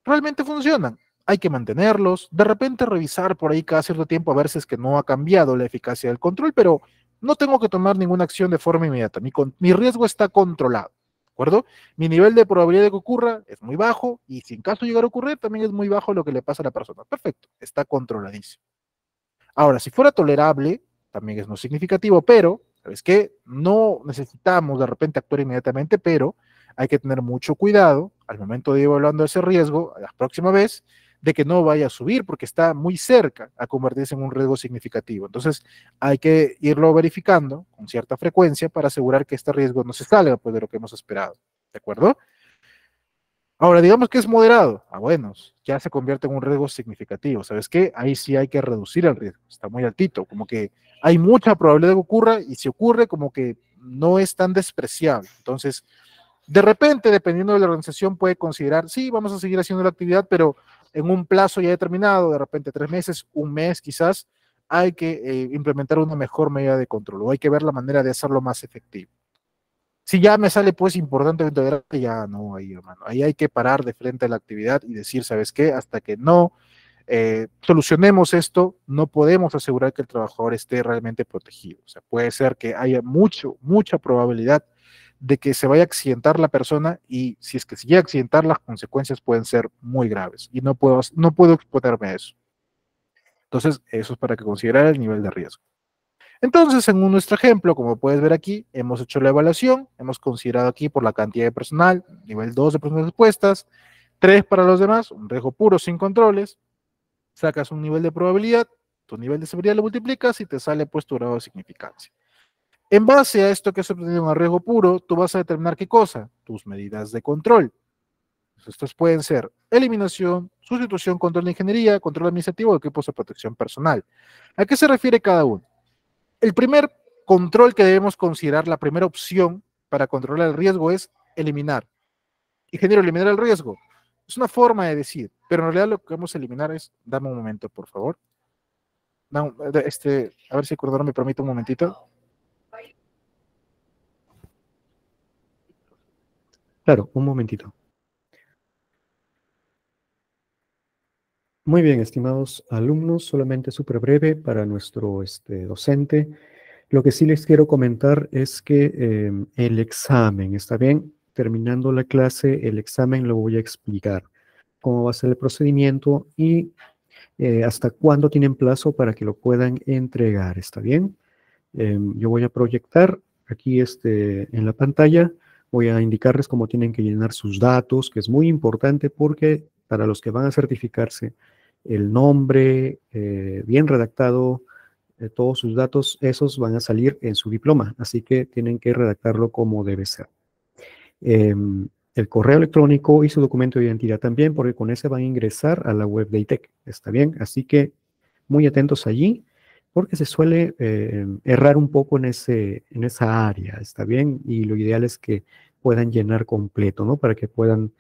realmente funcionan. Hay que mantenerlos, de repente revisar por ahí cada cierto tiempo a ver si es que no ha cambiado la eficacia del control, pero no tengo que tomar ninguna acción de forma inmediata. Mi, mi riesgo está controlado. Mi nivel de probabilidad de que ocurra es muy bajo y si en caso llegar a ocurrir, también es muy bajo lo que le pasa a la persona. Perfecto, está controladísimo. Ahora, si fuera tolerable, también es no significativo, pero, ¿sabes qué? No necesitamos de repente actuar inmediatamente, pero hay que tener mucho cuidado al momento de ir evaluando ese riesgo la próxima vez de que no vaya a subir porque está muy cerca a convertirse en un riesgo significativo. Entonces hay que irlo verificando con cierta frecuencia para asegurar que este riesgo no se salga pues, de lo que hemos esperado. ¿De acuerdo? Ahora, digamos que es moderado. Ah, bueno, ya se convierte en un riesgo significativo. ¿Sabes qué? Ahí sí hay que reducir el riesgo. Está muy altito. Como que hay mucha probabilidad de que ocurra y si ocurre, como que no es tan despreciable. Entonces, de repente, dependiendo de la organización, puede considerar, sí, vamos a seguir haciendo la actividad, pero en un plazo ya determinado, de repente tres meses, un mes quizás, hay que eh, implementar una mejor medida de control o hay que ver la manera de hacerlo más efectivo. Si ya me sale pues importante que ya no, ahí hermano, ahí hay que parar de frente a la actividad y decir, ¿sabes qué? Hasta que no eh, solucionemos esto, no podemos asegurar que el trabajador esté realmente protegido. O sea, puede ser que haya mucho, mucha probabilidad de que se vaya a accidentar la persona y si es que se llega a accidentar las consecuencias pueden ser muy graves y no puedo, no puedo exponerme a eso. Entonces, eso es para que considerar el nivel de riesgo. Entonces, en nuestro ejemplo, como puedes ver aquí, hemos hecho la evaluación, hemos considerado aquí por la cantidad de personal, nivel 2 de personas expuestas, 3 para los demás, un riesgo puro sin controles, sacas un nivel de probabilidad, tu nivel de seguridad lo multiplicas y te sale pues tu grado de significancia. En base a esto que has obtenido un riesgo puro, tú vas a determinar qué cosa, tus medidas de control. Estos pueden ser eliminación, sustitución, control de ingeniería, control administrativo o equipos de protección personal. ¿A qué se refiere cada uno? El primer control que debemos considerar, la primera opción para controlar el riesgo es eliminar. Ingeniero, eliminar el riesgo. Es una forma de decir, pero en realidad lo que vamos a eliminar es, dame un momento, por favor. este, a ver si el me permite un momentito. Claro, un momentito. Muy bien, estimados alumnos, solamente súper breve para nuestro este, docente. Lo que sí les quiero comentar es que em, el examen, ¿está bien? Terminando la clase, el examen lo voy a explicar, cómo va a ser el procedimiento y eh, hasta cuándo tienen plazo para que lo puedan entregar, ¿está bien? Em, yo voy a proyectar aquí este, en la pantalla Voy a indicarles cómo tienen que llenar sus datos, que es muy importante porque para los que van a certificarse, el nombre eh, bien redactado, eh, todos sus datos, esos van a salir en su diploma, así que tienen que redactarlo como debe ser. Em, el correo electrónico y su documento de identidad también, porque con ese van a ingresar a la web de ITEC, ¿está bien? Así que muy atentos allí porque se suele eh, errar un poco en, ese, en esa área, ¿está bien? Y lo ideal es que puedan llenar completo, ¿no? Para que puedan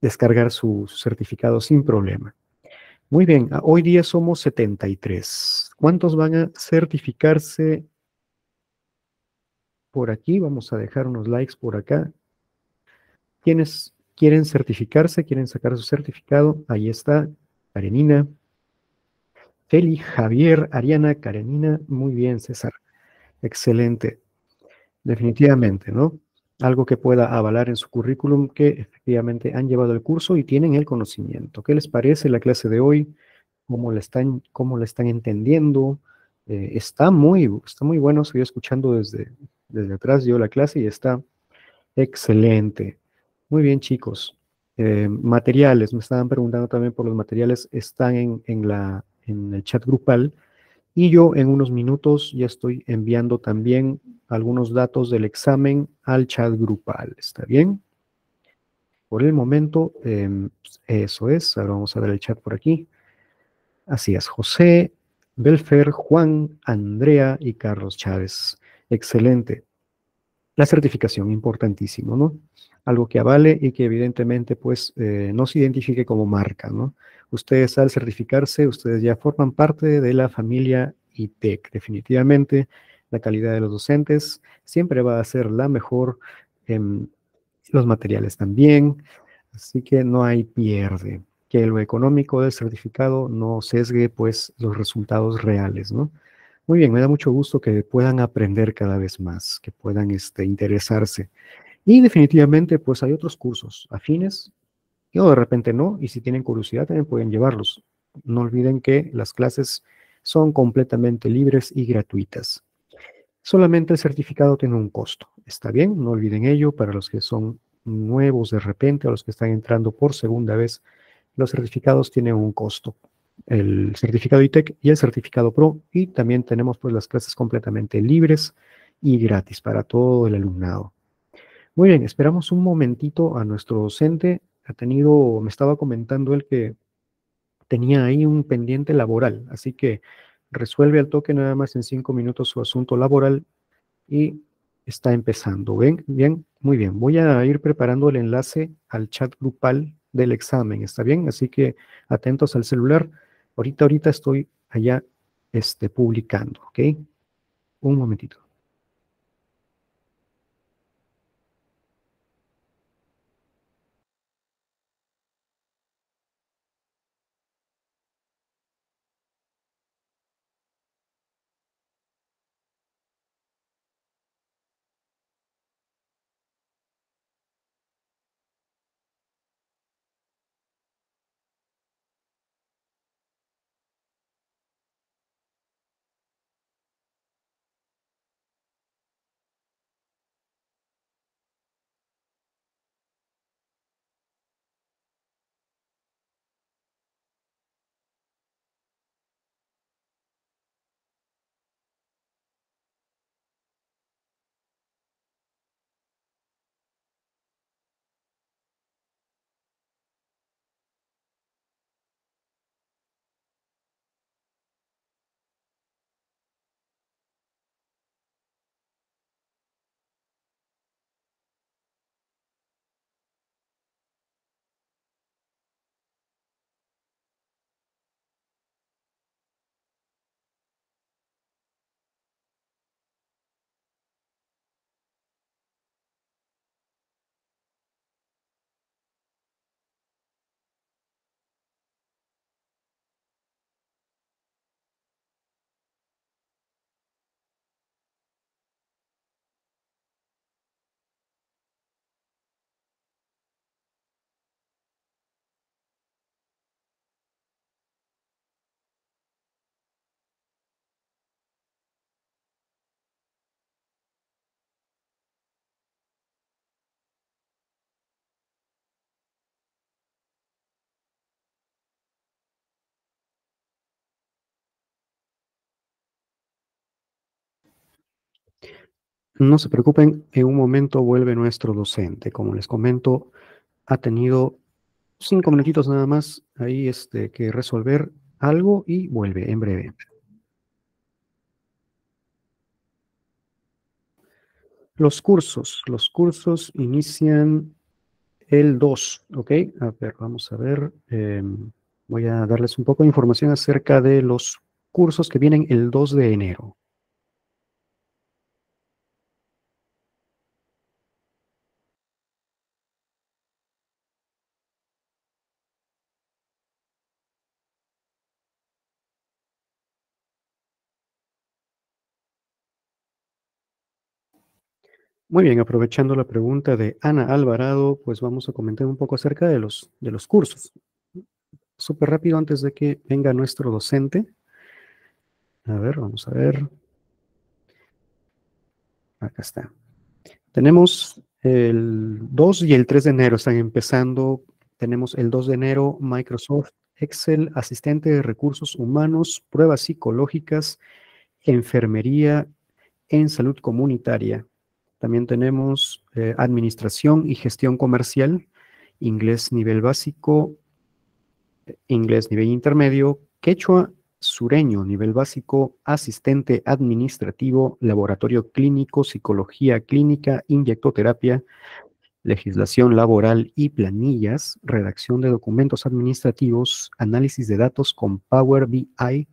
descargar su, certificado sin problema. Muy bien, ah, hoy día somos 73. ¿Cuántos van a certificarse por aquí? Vamos a dejar unos likes por acá. ¿Quiénes quieren certificarse? ¿Quieren sacar su certificado? Ahí está, Arenina. Feli, Javier, Ariana, Karenina, muy bien, César. Excelente. Definitivamente, ¿no? Algo que pueda avalar en su currículum que efectivamente han llevado el curso y tienen el conocimiento. ¿Qué les parece la clase de hoy? ¿Cómo la están, la están entendiendo? Eh, está, muy, está muy bueno, estoy escuchando desde, desde atrás yo la clase y está excelente. Muy bien, chicos. Eh, materiales, me estaban preguntando también por los materiales, están en, en la en el chat grupal y yo en unos minutos ya estoy enviando también algunos datos del examen al chat grupal. ¿Está bien? Por el momento, em, eso es. Ahora vamos a ver el chat por aquí. Así es, José, Belfer, Juan, Andrea y Carlos Chávez. Excelente. La certificación, importantísimo, ¿no? algo que avale y que evidentemente pues eh, no se identifique como marca, ¿no? Ustedes al certificarse, ustedes ya forman parte de la familia ITEC. Definitivamente la calidad de los docentes siempre va a ser la mejor, los materiales también, así que no hay pierde. Que lo económico del certificado no sesgue pues los resultados reales, ¿no? Muy bien, me da mucho gusto que puedan aprender cada vez más, que puedan este, interesarse y definitivamente, pues hay otros cursos afines que o de repente no, y si tienen curiosidad también pueden llevarlos. No olviden que las clases son completamente libres y gratuitas. Solamente el certificado tiene un costo. Está bien, no olviden ello para los que son nuevos de repente o los que están entrando por segunda vez. Los certificados tienen un costo. El certificado ITEC e y el certificado PRO. Y también tenemos pues las clases completamente libres y gratis para todo el alumnado. Muy bien, esperamos un momentito a nuestro docente. Ha tenido, me estaba comentando él que tenía ahí un pendiente laboral, así que resuelve al toque nada más en cinco minutos su asunto laboral y está empezando. ¿Ven? Bien, muy bien. Voy a ir preparando el enlace al chat grupal del examen, ¿está bien? Así que atentos al celular. Ahorita, ahorita estoy allá este, publicando, ¿ok? Un momentito. No se preocupen, en un momento vuelve nuestro docente. Como les comento, ha tenido cinco minutitos nada más ahí este, que resolver algo y vuelve en breve. Los cursos, los cursos inician el 2, ¿ok? A ver, vamos a ver, em, voy a darles un poco de información acerca de los cursos que vienen el 2 de enero. Muy bien, aprovechando la pregunta de Ana Alvarado, pues vamos a comentar un poco acerca de los, de los cursos. Súper rápido antes de que venga nuestro docente. A ver, vamos a ver. Acá está. Tenemos el 2 y el 3 de enero, están empezando. Tenemos el 2 de enero Microsoft Excel, asistente de recursos humanos, pruebas psicológicas, enfermería en salud comunitaria. También tenemos eh, administración y gestión comercial, inglés nivel básico, inglés nivel intermedio, quechua sureño nivel básico, asistente administrativo, laboratorio clínico, psicología clínica, inyectoterapia, legislación laboral y planillas, redacción de documentos administrativos, análisis de datos con Power BI,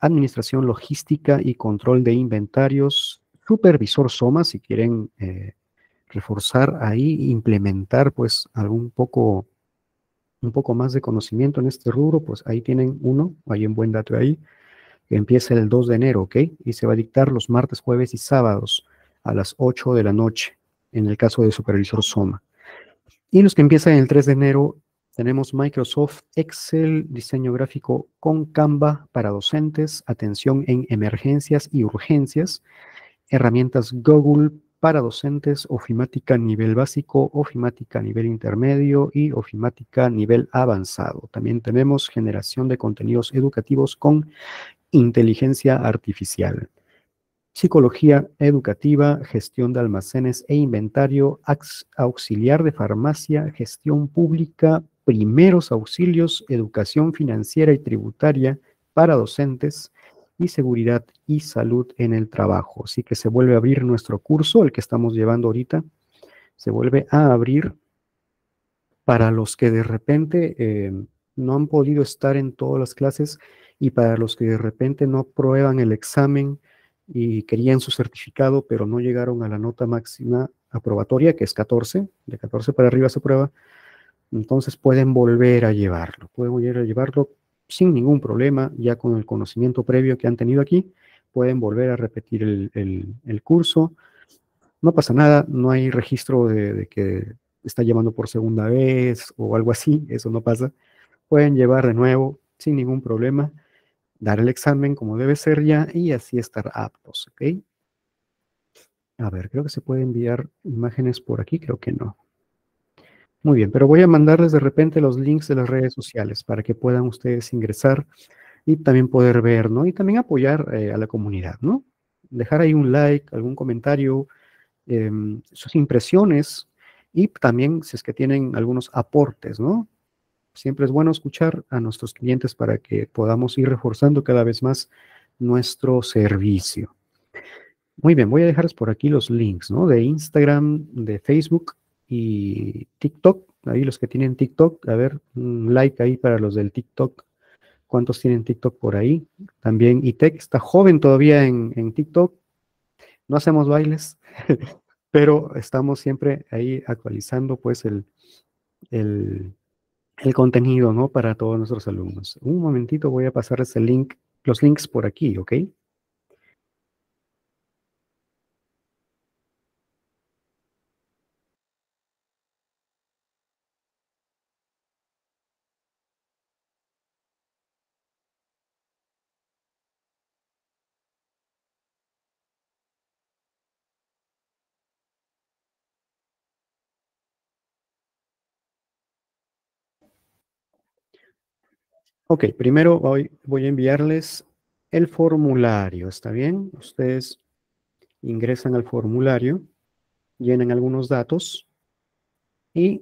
administración logística y control de inventarios, supervisor Soma, si quieren eh, reforzar ahí, implementar pues algún poco, un poco más de conocimiento en este rubro, pues ahí tienen uno, hay un buen dato ahí, que empieza el 2 de enero, ¿ok? Y se va a dictar los martes, jueves y sábados a las 8 de la noche, en el caso de supervisor Soma. Y los que empiezan el 3 de enero tenemos Microsoft Excel, diseño gráfico con Canva para docentes, atención en emergencias y urgencias herramientas Google para docentes, ofimática a nivel básico, ofimática a nivel intermedio y ofimática a nivel avanzado. También tenemos generación de contenidos educativos con inteligencia artificial. Psicología educativa, gestión de almacenes e inventario, auxiliar de farmacia, gestión pública, primeros auxilios, educación financiera y tributaria para docentes, y seguridad y salud en el trabajo. Así que se vuelve a abrir nuestro curso, el que estamos llevando ahorita, se vuelve a abrir para los que de repente eh, no han podido estar en todas las clases y para los que de repente no prueban el examen y querían su certificado, pero no llegaron a la nota máxima aprobatoria, que es 14, de 14 para arriba se prueba, entonces pueden volver a llevarlo, pueden volver a llevarlo sin ningún problema, ya con el conocimiento previo que han tenido aquí, pueden volver a repetir el, curso. No pasa nada, no hay registro de, de, que está llamando por segunda vez o algo así, eso no pasa. Pueden llevar de nuevo sin ningún problema, dar el examen como debe ser ya y así estar aptos, ¿ok? A ver, creo que se puede enviar imágenes por aquí, creo que no. Muy bien, pero voy a mandarles de repente los links de las redes sociales para que puedan ustedes ingresar y también poder ver, ¿no? Y también apoyar eh, a la comunidad, ¿no? Dejar ahí un like, algún comentario, em, sus impresiones y también si es que tienen algunos aportes, ¿no? Siempre es bueno escuchar a nuestros clientes para que podamos ir reforzando cada vez más nuestro servicio. Muy bien, voy a dejarles por aquí los links, ¿no? De Instagram, de Facebook y TikTok. Ahí los que tienen TikTok, a ver, un like ahí para los del TikTok. ¿Cuántos tienen TikTok por ahí? También ITEC está joven todavía en, TikTok. No hacemos bailes, pero estamos siempre ahí actualizando pues el, el, el, contenido, ¿no? Para todos nuestros alumnos. Un momentito voy a pasarles el link, los links por aquí, ¿ok? Ok, primero voy, voy a enviarles el formulario, ¿está bien? Ustedes ingresan al formulario, llenan algunos datos y,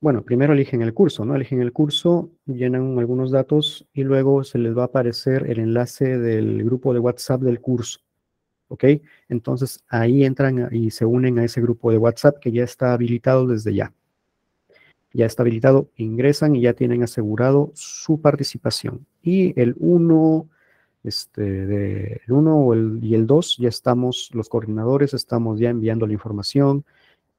bueno, primero eligen el curso, ¿no? Eligen el curso, llenan algunos datos y luego se les va a aparecer el enlace del grupo de WhatsApp del curso, ¿ok? Entonces ahí entran y se unen a ese grupo de WhatsApp que ya está habilitado desde ya ya está habilitado, ingresan y ya tienen asegurado su participación. Y el 1 este, el el, y el 2 ya estamos, los coordinadores estamos ya enviando la información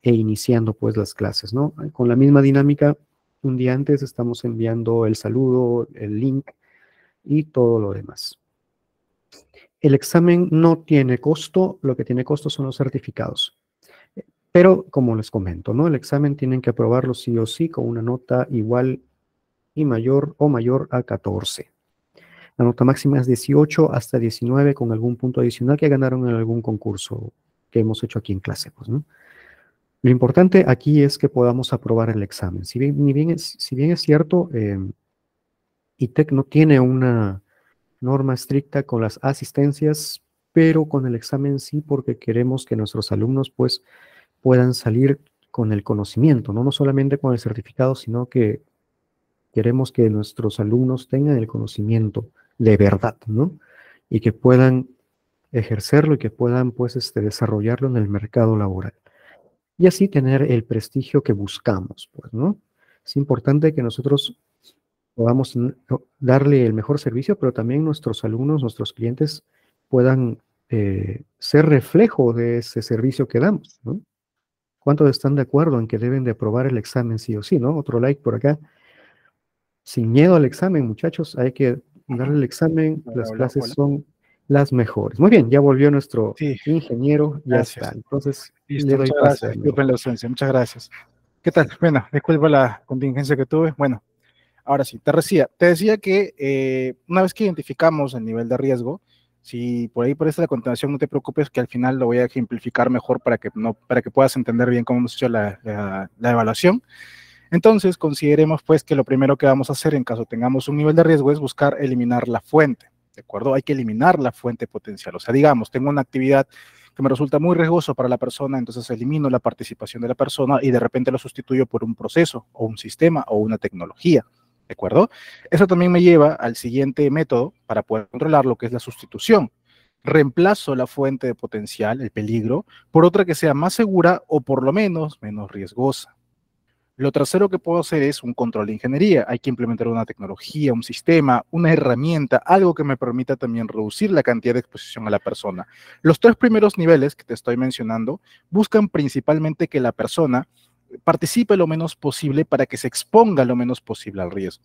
e iniciando pues las clases, ¿no? Con la misma dinámica, un día antes estamos enviando el saludo, el link y todo lo demás. El examen no tiene costo, lo que tiene costo son los certificados. Pero como les comento, ¿no? El examen tienen que aprobarlo sí o sí con una nota igual y mayor o mayor a 14. La nota máxima es 18 hasta 19 con algún punto adicional que ganaron en algún concurso que hemos hecho aquí en clase. Pues, Lo importante aquí es que podamos aprobar el examen. Si bien, es, si bien es cierto, eh, ITEC no tiene una norma estricta con las asistencias, pero con el examen sí, porque queremos que nuestros alumnos pues puedan salir con el conocimiento, ¿no? no solamente con el certificado, sino que queremos que nuestros alumnos tengan el conocimiento de verdad, ¿no? Y que puedan ejercerlo y que puedan pues este, desarrollarlo en el mercado laboral. Y así tener el prestigio que buscamos, pues, ¿no? Es importante que nosotros podamos darle el mejor servicio, pero también nuestros alumnos, nuestros clientes puedan eh, ser reflejo de ese servicio que damos, ¿no? ¿Cuántos están de acuerdo en que deben de aprobar el examen sí o sí, no? Otro like por acá. Sin miedo al examen, muchachos, hay que darle el examen. las clases son las mejores. Muy bien, ya volvió nuestro ingeniero. Ya está. Entonces, le doy paso. la muchas gracias. ¿Qué tal? Bueno, disculpa la contingencia que tuve. Bueno, ahora sí, te decía, te decía que eh, una vez que identificamos el nivel de riesgo, si por ahí por esta la continuación, no te preocupes que al final lo voy a ejemplificar mejor para que, no, para que puedas entender bien cómo hemos hecho la, evaluación. Entonces, consideremos pues que lo primero que vamos a hacer en caso tengamos un nivel de riesgo es buscar eliminar la fuente, ¿de acuerdo? Hay que eliminar la fuente potencial. O sea, digamos, tengo una actividad que me resulta muy riesgoso para la persona, entonces elimino la participación de la persona y de repente lo sustituyo por un proceso o un sistema o una tecnología. ¿De acuerdo? Eso también me lleva al siguiente método para poder controlar lo que es la sustitución. Reemplazo la fuente de potencial, el peligro, por otra que sea más segura o por lo menos menos riesgosa. Lo tercero que puedo hacer es un control de ingeniería. Hay que implementar una tecnología, un sistema, una herramienta, algo que me permita también reducir la cantidad de exposición a la persona. Los tres primeros niveles que te estoy mencionando buscan principalmente que la persona participe lo menos posible para que se exponga lo menos posible al riesgo.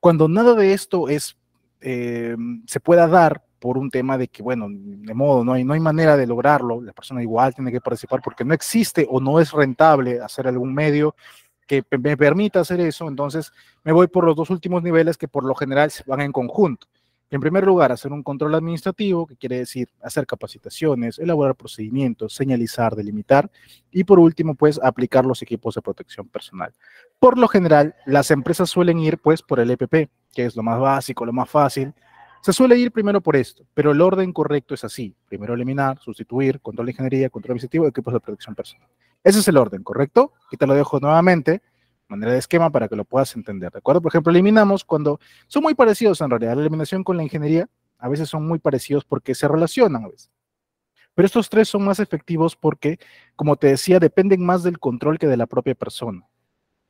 Cuando nada de esto es, eh, se pueda dar por un tema de que, bueno, de modo, no hay, no hay manera de lograrlo, la persona igual tiene que participar porque no existe o no es rentable hacer algún medio que me permita hacer eso, entonces me voy por los dos últimos niveles que por lo general van en conjunto. En primer lugar, hacer un control administrativo, que quiere decir hacer capacitaciones, elaborar procedimientos, señalizar, delimitar y por último, pues aplicar los equipos de protección personal. Por lo general, las empresas suelen ir pues por el EPP, que es lo más básico, lo más fácil. Se suele ir primero por esto, pero el orden correcto es así. Primero eliminar, sustituir, control de ingeniería, control administrativo, equipos de protección personal. Ese es el orden, ¿correcto? Aquí te lo dejo nuevamente manera de esquema para que lo puedas entender, ¿de acuerdo? Por ejemplo, eliminamos cuando son muy parecidos en realidad, la eliminación con la ingeniería a veces son muy parecidos porque se relacionan a veces. Pero estos tres son más efectivos porque, como te decía, dependen más del control que de la propia persona.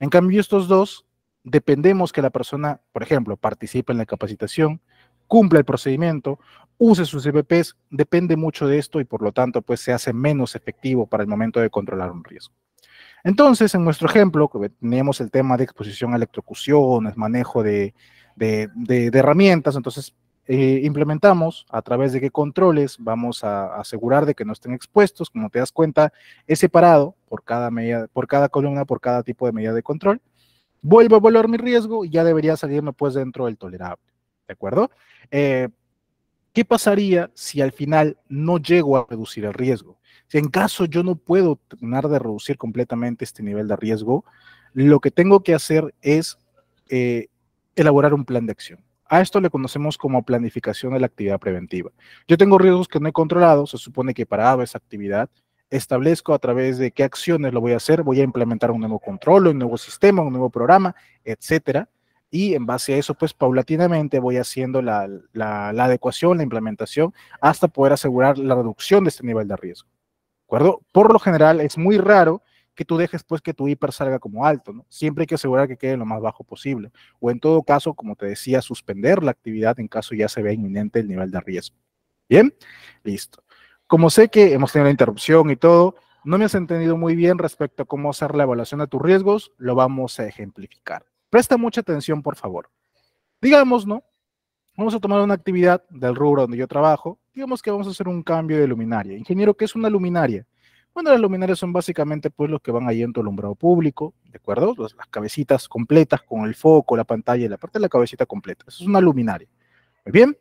En cambio, estos dos dependemos que la persona, por ejemplo, participe en la capacitación, cumpla el procedimiento, use sus EPPs, depende mucho de esto y por lo tanto pues se hace menos efectivo para el momento de controlar un riesgo. Entonces, en nuestro ejemplo, teníamos el tema de exposición a electrocuciones, manejo de, herramientas, entonces eh, implementamos a través de qué controles vamos a asegurar de que no estén expuestos. Como te das cuenta, es separado por cada, medida, por cada columna, por cada tipo de medida de control. Vuelvo a evaluar mi riesgo y ya debería salirme pues dentro del tolerable. ¿De acuerdo? Eh, ¿Qué pasaría si al final no llego a reducir el riesgo? Si en caso yo no puedo terminar de reducir completamente este nivel de riesgo, lo que tengo que hacer es eh, elaborar un plan de acción. A esto le conocemos como planificación de la actividad preventiva. Yo tengo riesgos que no he controlado, se supone que parado esa actividad, establezco a través de qué acciones lo voy a hacer, voy a implementar un nuevo control, un nuevo sistema, un nuevo programa, etcétera. Y en base a eso, pues paulatinamente voy haciendo la adecuación, la implementación, hasta poder asegurar la reducción de este nivel de riesgo acuerdo? Por lo general es muy raro que tú dejes pues que tu hiper salga como alto, ¿no? Siempre hay que asegurar que quede lo más bajo posible. O en todo caso, como te decía, suspender la actividad en caso ya se vea inminente el nivel de riesgo. Bien, listo. Como sé que hemos tenido la interrupción y todo, no me has entendido muy bien respecto a cómo hacer la evaluación de tus riesgos, lo vamos a ejemplificar. Presta mucha atención, por favor. Digamos, ¿no? vamos a tomar una actividad del rubro donde yo trabajo, digamos que vamos a hacer un cambio de luminaria. Ingeniero, ¿qué es una luminaria? Bueno, las luminarias son básicamente pues los que van ahí en tu alumbrado público, ¿de acuerdo? Las, cabecitas completas con el foco, la pantalla y la parte de la cabecita completa. Eso es una luminaria. Muy bien.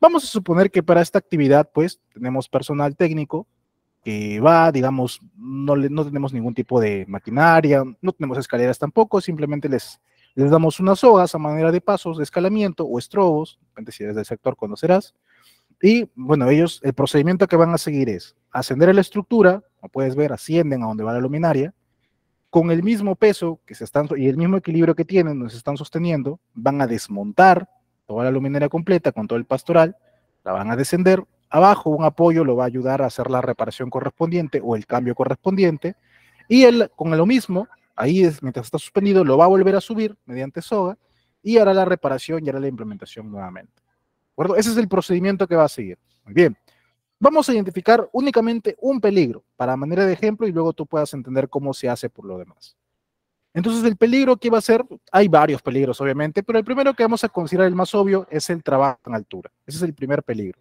Vamos a suponer que para esta actividad pues tenemos personal técnico que va, digamos, no, no tenemos ningún tipo de maquinaria, no tenemos escaleras tampoco, simplemente les les damos unas hojas a manera de pasos de escalamiento o estrobos, depende si eres del sector, conocerás. Y bueno, ellos, el procedimiento que van a seguir es ascender a la estructura, como puedes ver, ascienden a donde va la luminaria, con el mismo peso que se están, y el mismo equilibrio que tienen, nos están sosteniendo, van a desmontar toda la luminaria completa con todo el pastoral, la van a descender, abajo un apoyo lo va a ayudar a hacer la reparación correspondiente o el cambio correspondiente, y él, con lo mismo ahí mientras está suspendido, lo va a volver a subir mediante soga y hará la reparación y hará la implementación nuevamente. ¿De acuerdo? Ese es el procedimiento que va a seguir. Muy bien. Vamos a identificar únicamente un peligro para manera de ejemplo y luego tú puedas entender cómo se hace por lo demás. Entonces, el peligro que va a ser, hay varios peligros, obviamente, pero el primero que vamos a considerar el más obvio es el trabajo en altura. Ese es el primer peligro.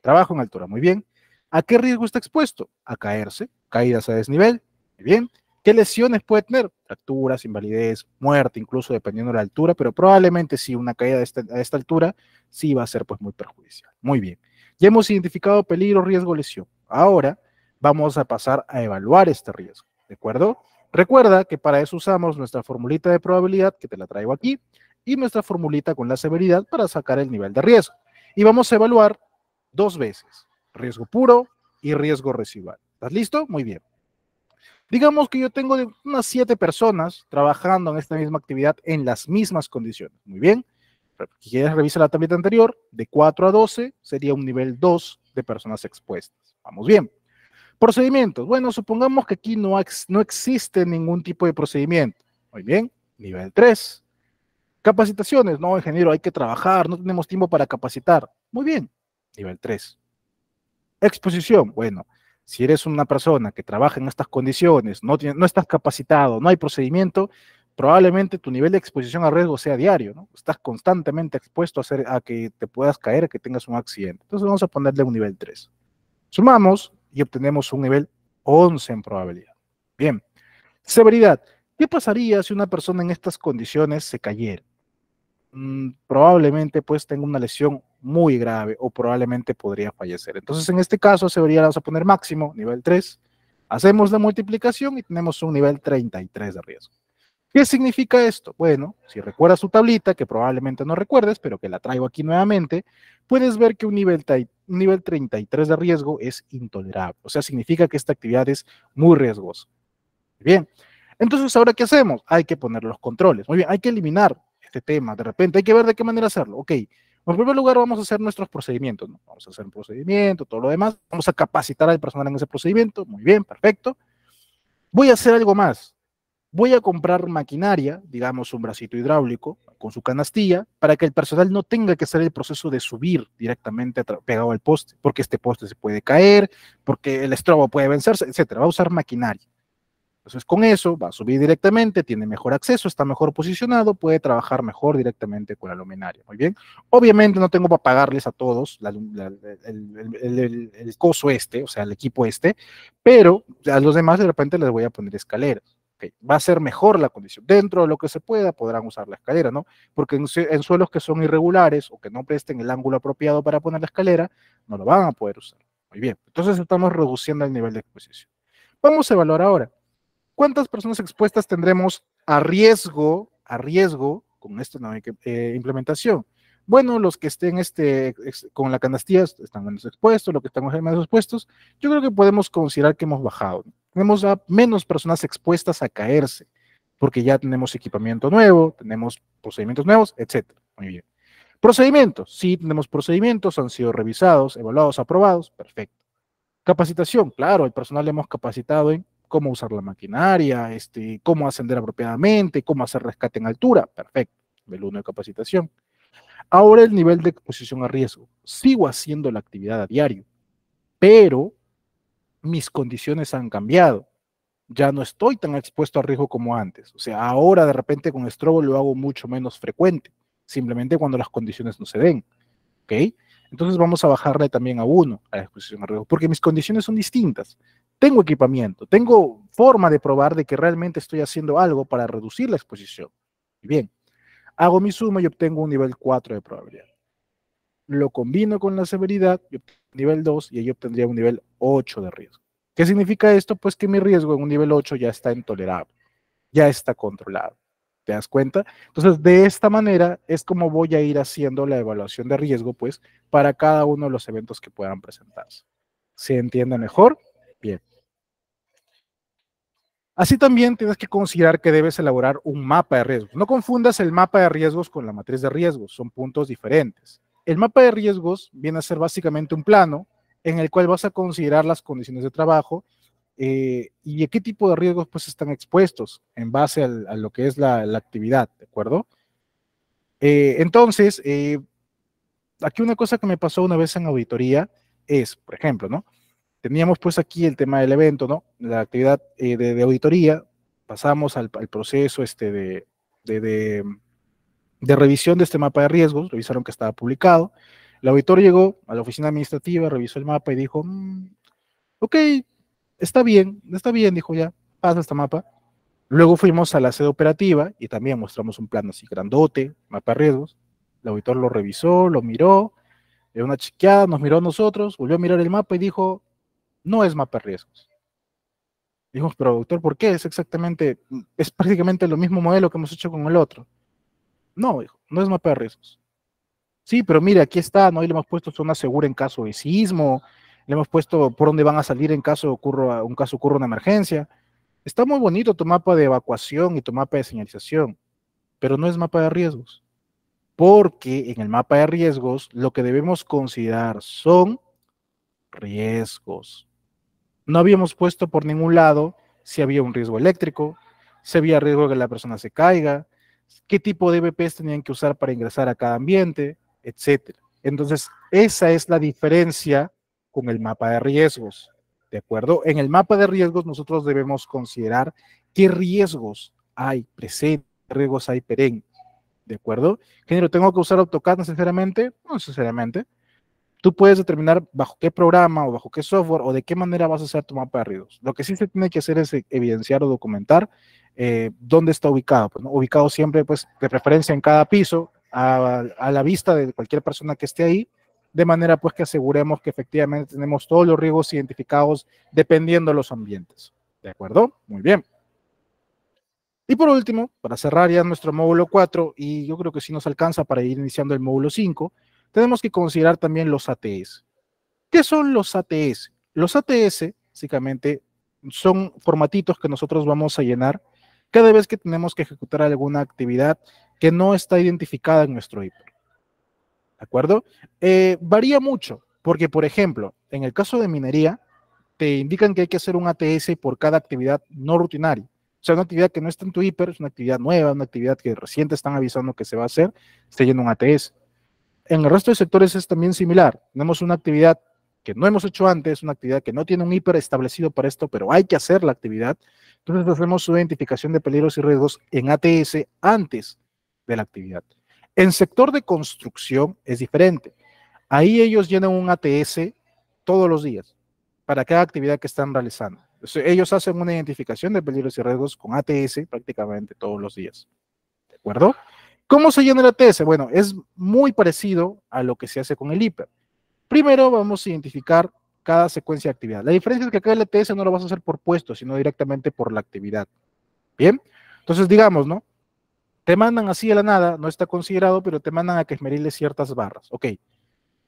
Trabajo en altura, muy bien. ¿A qué riesgo está expuesto? A caerse, caídas a desnivel, muy bien. ¿Qué lesiones puede tener? Fracturas, invalidez, muerte, incluso dependiendo de la altura, pero probablemente si una caída este, a esta altura sí va a ser pues muy perjudicial. Muy bien. Ya hemos identificado peligro, riesgo, lesión. Ahora vamos a pasar a evaluar este riesgo, ¿de acuerdo? Recuerda que para eso usamos nuestra formulita de probabilidad, que te la traigo aquí, y nuestra formulita con la severidad para sacar el nivel de riesgo. Y vamos a evaluar dos veces, riesgo puro y riesgo residual. ¿Estás listo? Muy bien. Digamos que yo tengo unas siete personas trabajando en esta misma actividad en las mismas condiciones. Muy bien. Si quieres revisar la tabla anterior, de 4 a 12 sería un nivel 2 de personas expuestas. Vamos bien. Procedimientos. Bueno, supongamos que aquí no, no existe ningún tipo de procedimiento. Muy bien. Nivel 3. Capacitaciones. No, ingeniero, hay que trabajar, no tenemos tiempo para capacitar. Muy bien. Nivel 3. Exposición. Bueno, si eres una persona que trabaja en estas condiciones, no, estás capacitado, no hay procedimiento, probablemente tu nivel de exposición a riesgo sea diario, ¿no? Estás constantemente expuesto a, a que te puedas caer, a que tengas un accidente. Entonces vamos a ponerle un nivel 3. Sumamos y obtenemos un nivel 11 en probabilidad. Bien, severidad. ¿Qué pasaría si una persona en estas condiciones se cayera? Mm, probablemente pues tenga una lesión muy grave o probablemente podría fallecer. Entonces, en este caso, se debería, vamos a poner máximo, nivel 3. Hacemos la multiplicación y tenemos un nivel 33 de riesgo. ¿Qué significa esto? Bueno, si recuerdas su tablita, que probablemente no recuerdes, pero que la traigo aquí nuevamente, puedes ver que un nivel, un nivel 33 de riesgo es intolerable. O sea, significa que esta actividad es muy riesgosa. Bien, entonces ahora ¿qué hacemos? Hay que poner los controles. Muy bien, hay que eliminar este tema. De repente hay que ver de qué manera hacerlo. Ok, en primer lugar, vamos a hacer nuestros procedimientos, ¿no? Vamos a hacer un procedimiento, todo lo demás. Vamos a capacitar al personal en ese procedimiento. Muy bien, perfecto. Voy a hacer algo más. Voy a comprar maquinaria, digamos un bracito hidráulico con su canastilla, para que el personal no tenga que hacer el proceso de subir directamente pegado al poste, porque este poste se puede caer, porque el estrobo puede vencerse, etc. Va a usar maquinaria. Entonces, con eso va a subir directamente, tiene mejor acceso, está mejor posicionado, puede trabajar mejor directamente con la luminaria. Muy bien. Obviamente, no tengo para pagarles a todos el, coso este, o sea, el equipo este, pero a los demás de repente les voy a poner escalera. Va a ser mejor la condición. Dentro de lo que se pueda, podrán usar la escalera, ¿no? Porque en suelos que son irregulares o que no presten el ángulo apropiado para poner la escalera, no lo van a poder usar. Muy bien. Entonces, estamos reduciendo el nivel de exposición. Vamos a evaluar ahora ¿cuántas personas expuestas tendremos a riesgo, a riesgo con esta nueva eh, implementación? Bueno, los que estén este, con la canastía están menos expuestos, los que están más expuestos, yo creo que podemos considerar que hemos bajado. Tenemos a menos personas expuestas a caerse, porque ya tenemos equipamiento nuevo, tenemos procedimientos nuevos, etc. Muy bien. Procedimientos, sí tenemos procedimientos, han sido revisados, evaluados, aprobados, perfecto. Capacitación, claro, el personal le hemos capacitado en cómo usar la maquinaria, este, cómo ascender apropiadamente, cómo hacer rescate en altura. Perfecto, el 1 de capacitación. Ahora el nivel de exposición a riesgo. Sigo haciendo la actividad a diario, pero mis condiciones han cambiado. Ya no estoy tan expuesto a riesgo como antes. O sea, ahora de repente con estrobo lo hago mucho menos frecuente, simplemente cuando las condiciones no se den. ¿Ok? Entonces vamos a bajarle también a uno a la exposición a riesgo, porque mis condiciones son distintas tengo equipamiento, tengo forma de probar de que realmente estoy haciendo algo para reducir la exposición. Bien, hago mi suma y obtengo un nivel 4 de probabilidad. Lo combino con la severidad, nivel 2 y ahí obtendría un nivel 8 de riesgo. ¿Qué significa esto? Pues que mi riesgo en un nivel 8 ya está intolerable, ya está controlado. ¿Te das cuenta? Entonces, de esta manera es como voy a ir haciendo la evaluación de riesgo, pues, para cada uno de los eventos que puedan presentarse. ¿Se entiende mejor? Bien. Así también tienes que considerar que debes elaborar un mapa de riesgos. No confundas el mapa de riesgos con la matriz de riesgos, son puntos diferentes. El mapa de riesgos viene a ser básicamente un plano en el cual vas a considerar las condiciones de trabajo eh, y qué tipo de riesgos pues están expuestos en base a lo que es la, actividad, ¿de acuerdo? Eh, entonces, eh, aquí una cosa que me pasó una vez en auditoría es, por ejemplo, ¿no? Teníamos pues aquí el tema del evento, ¿no? La actividad eh, de, auditoría, pasamos al, proceso este, de, de, revisión de este mapa de riesgos, revisaron que estaba publicado. El auditor llegó a la oficina administrativa, revisó el mapa y dijo, mm, ok, está bien, está bien, dijo ya, pasa este mapa. Luego fuimos a la sede operativa y también mostramos un plan así grandote, mapa de riesgos. El auditor lo revisó, lo miró, dio una chequeada, nos miró a nosotros, volvió a mirar el mapa y dijo, no es mapa de riesgos. Dijimos, pero doctor, ¿por qué? Es exactamente, es prácticamente lo mismo modelo que hemos hecho con el otro. No, no es mapa de riesgos. Sí, pero mire, aquí está, ¿no? Y le hemos puesto zona segura en caso de sismo, le hemos puesto por dónde van a salir en caso ocurra, un caso ocurra una emergencia. Está muy bonito tu mapa de evacuación y tu mapa de señalización, pero no es mapa de riesgos. Porque en el mapa de riesgos lo que debemos considerar son riesgos. No habíamos puesto por ningún lado si había un riesgo eléctrico, si había riesgo de que la persona se caiga, qué tipo de BPs e tenían que usar para ingresar a cada ambiente, etc. Entonces, esa es la diferencia con el mapa de riesgos. ¿De acuerdo? En el mapa de riesgos nosotros debemos considerar qué riesgos hay presentes, qué riesgos hay perennes, ¿De acuerdo? Género, ¿tengo que usar AutoCAD sinceramente? No sinceramente tú puedes determinar bajo qué programa o bajo qué software o de qué manera vas a hacer tu mapa de ríos. Lo que sí se tiene que hacer es eh, evidenciar o documentar eh, dónde está ubicado. Pues, ubicado siempre, pues, de preferencia en cada piso, a, la vista de cualquier persona que esté ahí, de manera pues que aseguremos que efectivamente tenemos todos los riesgos identificados dependiendo de los ambientes. ¿De acuerdo? Muy bien. Y por último, para cerrar ya nuestro módulo 4, y yo creo que sí nos alcanza para ir iniciando el módulo 5, tenemos que considerar también los ATS. ¿Qué son los ATS? Los ATS, básicamente, son formatitos que nosotros vamos a llenar cada vez que tenemos que ejecutar alguna actividad que no está identificada en nuestro IP. ¿De acuerdo? Eh, varía mucho, porque, por ejemplo, en el caso de minería, te indican que hay que hacer un ATS por cada actividad no rutinaria. O sea, una actividad que no está en tu hiper, es una actividad nueva, una actividad que recién están avisando que se va a hacer, está llena un ATS. En el resto de sectores es también similar. Tenemos una actividad que no hemos hecho antes, una actividad que no tiene un hiper establecido para esto, pero hay que hacer la actividad. Entonces pues, hacemos su identificación de peligros y riesgos en ATS antes de la actividad. En sector de construcción es diferente. Ahí ellos llenan un ATS todos los días para cada actividad que están realizando. Entonces, ellos hacen una identificación de peligros y riesgos con ATS prácticamente todos los días. ¿De acuerdo? ¿Cómo se llena el ATS? E bueno, es muy parecido a lo que se hace con el hiper. Primero vamos a identificar cada secuencia de actividad. La diferencia es que acá el ATS e no lo vas a hacer por puesto, sino directamente por la actividad. Bien, entonces digamos, ¿no? Te mandan así a la nada, no está considerado, pero te mandan a que esmeriles ciertas barras. Ok,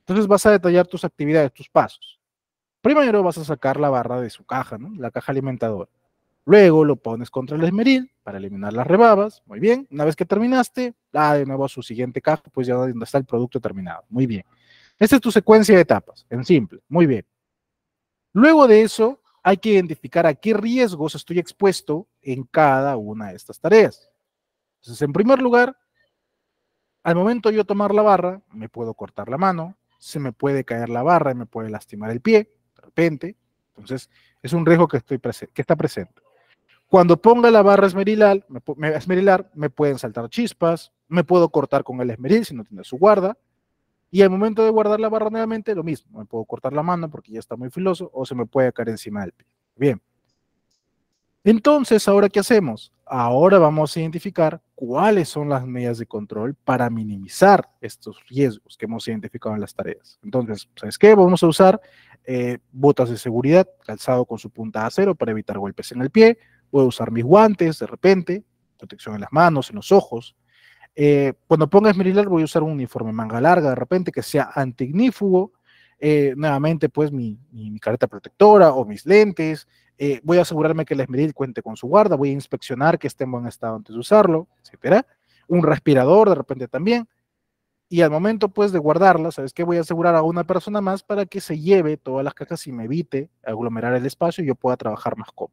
entonces vas a detallar tus actividades, tus pasos. Primero vas a sacar la barra de su caja, ¿no? La caja alimentadora. Luego lo pones contra el esmeril para eliminar las rebabas. Muy bien. Una vez que terminaste, da de nuevo a su siguiente caja, pues ya donde está el producto terminado. Muy bien. Esta es tu secuencia de etapas, en simple. Muy bien. Luego de eso, hay que identificar a qué riesgos estoy expuesto en cada una de estas tareas. Entonces, en primer lugar, al momento de yo tomar la barra, me puedo cortar la mano, se me puede caer la barra y me puede lastimar el pie, de repente. Entonces, es un riesgo que está presente. Cuando ponga la barra esmerilar me, me, esmerilar, me pueden saltar chispas, me puedo cortar con el esmeril si no tiene su guarda. Y al momento de guardar la barra nuevamente, lo mismo, me puedo cortar la mano porque ya está muy filoso o se me puede caer encima del pie. Bien. Entonces, ¿ahora qué hacemos? Ahora vamos a identificar cuáles son las medidas de control para minimizar estos riesgos que hemos identificado en las tareas. Entonces, ¿sabes qué? Vamos a usar eh, botas de seguridad, calzado con su punta de acero para evitar golpes en el pie, Voy a usar mis guantes de repente, protección en las manos, en los ojos. Eh, cuando ponga esmerilar voy a usar un uniforme manga larga de repente que sea antignífugo. Eh, nuevamente pues mi, careta protectora o mis lentes. Eh, voy a asegurarme que el esmeril cuente con su guarda, voy a inspeccionar que esté en buen estado antes de usarlo, etcétera. Un respirador de repente también. Y al momento pues de guardarla, ¿sabes qué? Voy a asegurar a una persona más para que se lleve todas las cajas y me evite aglomerar el espacio y yo pueda trabajar más cómodo.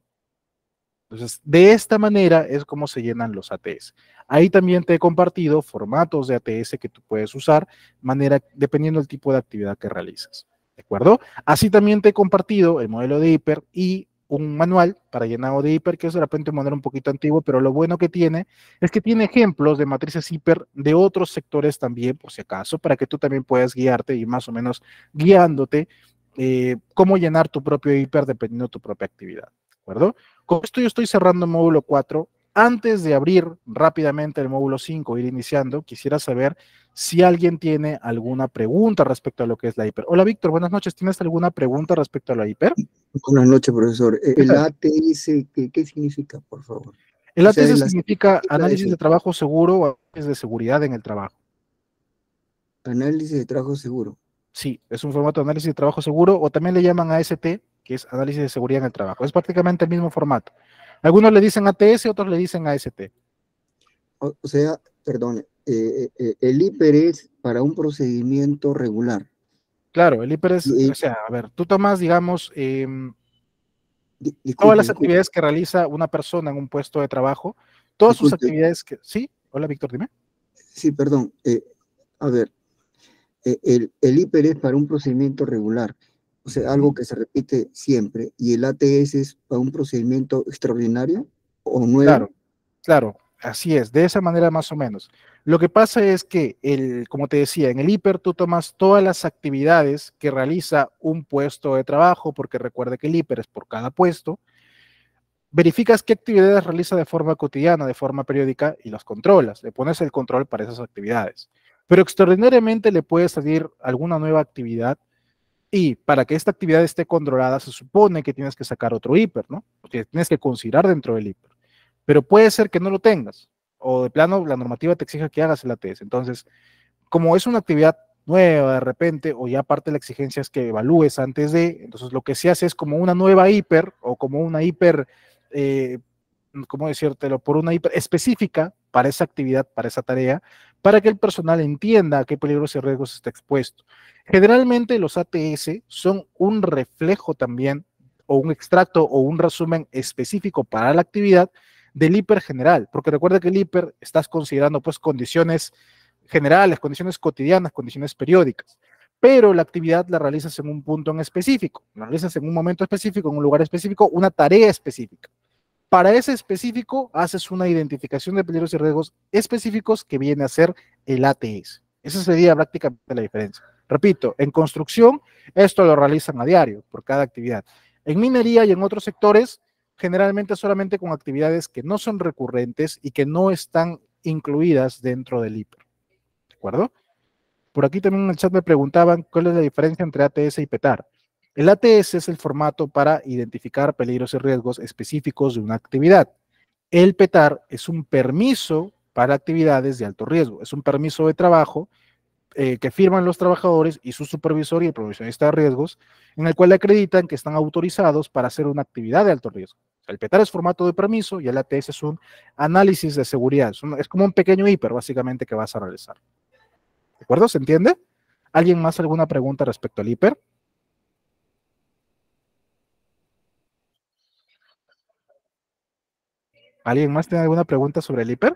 Entonces, de esta manera es como se llenan los ATS. Ahí también te he compartido formatos de ATS que tú puedes usar, manera, dependiendo del tipo de actividad que realizas. ¿De acuerdo? Así también te he compartido el modelo de hiper y un manual para llenado de hiper, que es de repente un modelo un poquito antiguo, pero lo bueno que tiene es que tiene ejemplos de matrices hiper de otros sectores también, por si acaso, para que tú también puedas guiarte y más o menos guiándote eh, cómo llenar tu propio hiper dependiendo de tu propia actividad. ¿De acuerdo? Con esto yo estoy cerrando el módulo 4. Antes de abrir rápidamente el módulo 5, ir iniciando, quisiera saber si alguien tiene alguna pregunta respecto a lo que es la hiper. Hola Víctor, buenas noches. ¿Tienes alguna pregunta respecto a la hiper? Buenas noches, profesor. Eh, el ATS, ¿qué, significa, por favor? El ATS significa análisis de trabajo seguro o análisis de seguridad en el trabajo. Análisis de trabajo seguro. Sí, es un formato de análisis de trabajo seguro o también le llaman AST, que es análisis de seguridad en el trabajo. Es prácticamente el mismo formato. Algunos le dicen ATS, otros le dicen AST. O, sea, perdón, eh, eh, eh, el IPER es para un procedimiento regular. Claro, el IPER es, o sea, a ver, tú tomas, digamos, em, todas las actividades que realiza una persona en un puesto de trabajo, todas sus actividades que... Sí, hola Víctor, dime. Sí, perdón. a ver, el, el IPER es para un procedimiento regular o sea, algo que se repite siempre, y el ATS es para un procedimiento extraordinario o nuevo. Claro, así es, de esa manera más o menos. Lo que pasa es que, el, como te decía, en el hiper tú tomas todas las actividades que realiza un puesto de trabajo, porque recuerde que el hiper es por cada puesto, verificas qué actividades realiza de forma cotidiana, de forma periódica, y las controlas, le pones el control para esas actividades. Pero extraordinariamente le puede salir alguna nueva actividad y para que esta actividad esté controlada, se supone que tienes que sacar otro hiper, ¿no? Que tienes que considerar dentro del hiper. Pero puede ser que no lo tengas, o de plano la normativa te exija que hagas el ATS. Entonces, como es una actividad nueva de repente, o ya parte de la exigencia es que evalúes antes de, entonces lo que se hace es como una nueva hiper, o como una hiper, eh, ¿cómo decírtelo? Por una hiper específica, para esa actividad, para esa tarea, para que el personal entienda a qué peligros y riesgos está expuesto. Generalmente los ATS son un reflejo también o un extracto o un resumen específico para la actividad del hiper general, porque recuerda que el hiper estás considerando pues condiciones generales, condiciones cotidianas, condiciones periódicas, pero la actividad la realizas en un punto en específico, la realizas en un momento específico, en un lugar específico, una tarea específica. Para ese específico, haces una identificación de peligros y riesgos específicos que viene a ser el ATS. Esa sería prácticamente la diferencia. Repito, en construcción, esto lo realizan a diario por cada actividad. En minería y en otros sectores, generalmente solamente con actividades que no son recurrentes y que no están incluidas dentro del IPER. ¿De acuerdo? Por aquí también en el chat me preguntaban cuál es la diferencia entre ATS y PETAR. El ATS es el formato para identificar peligros y riesgos específicos de una actividad. El PETAR es un permiso para actividades de alto riesgo, es un permiso de trabajo eh, que firman los trabajadores y su supervisor y el profesionista de riesgos, en el cual acreditan que están autorizados para hacer una actividad de alto riesgo. El PETAR es formato de permiso y el ATS es un análisis de seguridad. Es, como un pequeño hiper, básicamente, que vas a realizar. ¿De acuerdo? ¿Se entiende? ¿Alguien más alguna pregunta respecto al hiper? ¿Alguien más tiene alguna pregunta sobre el IPER?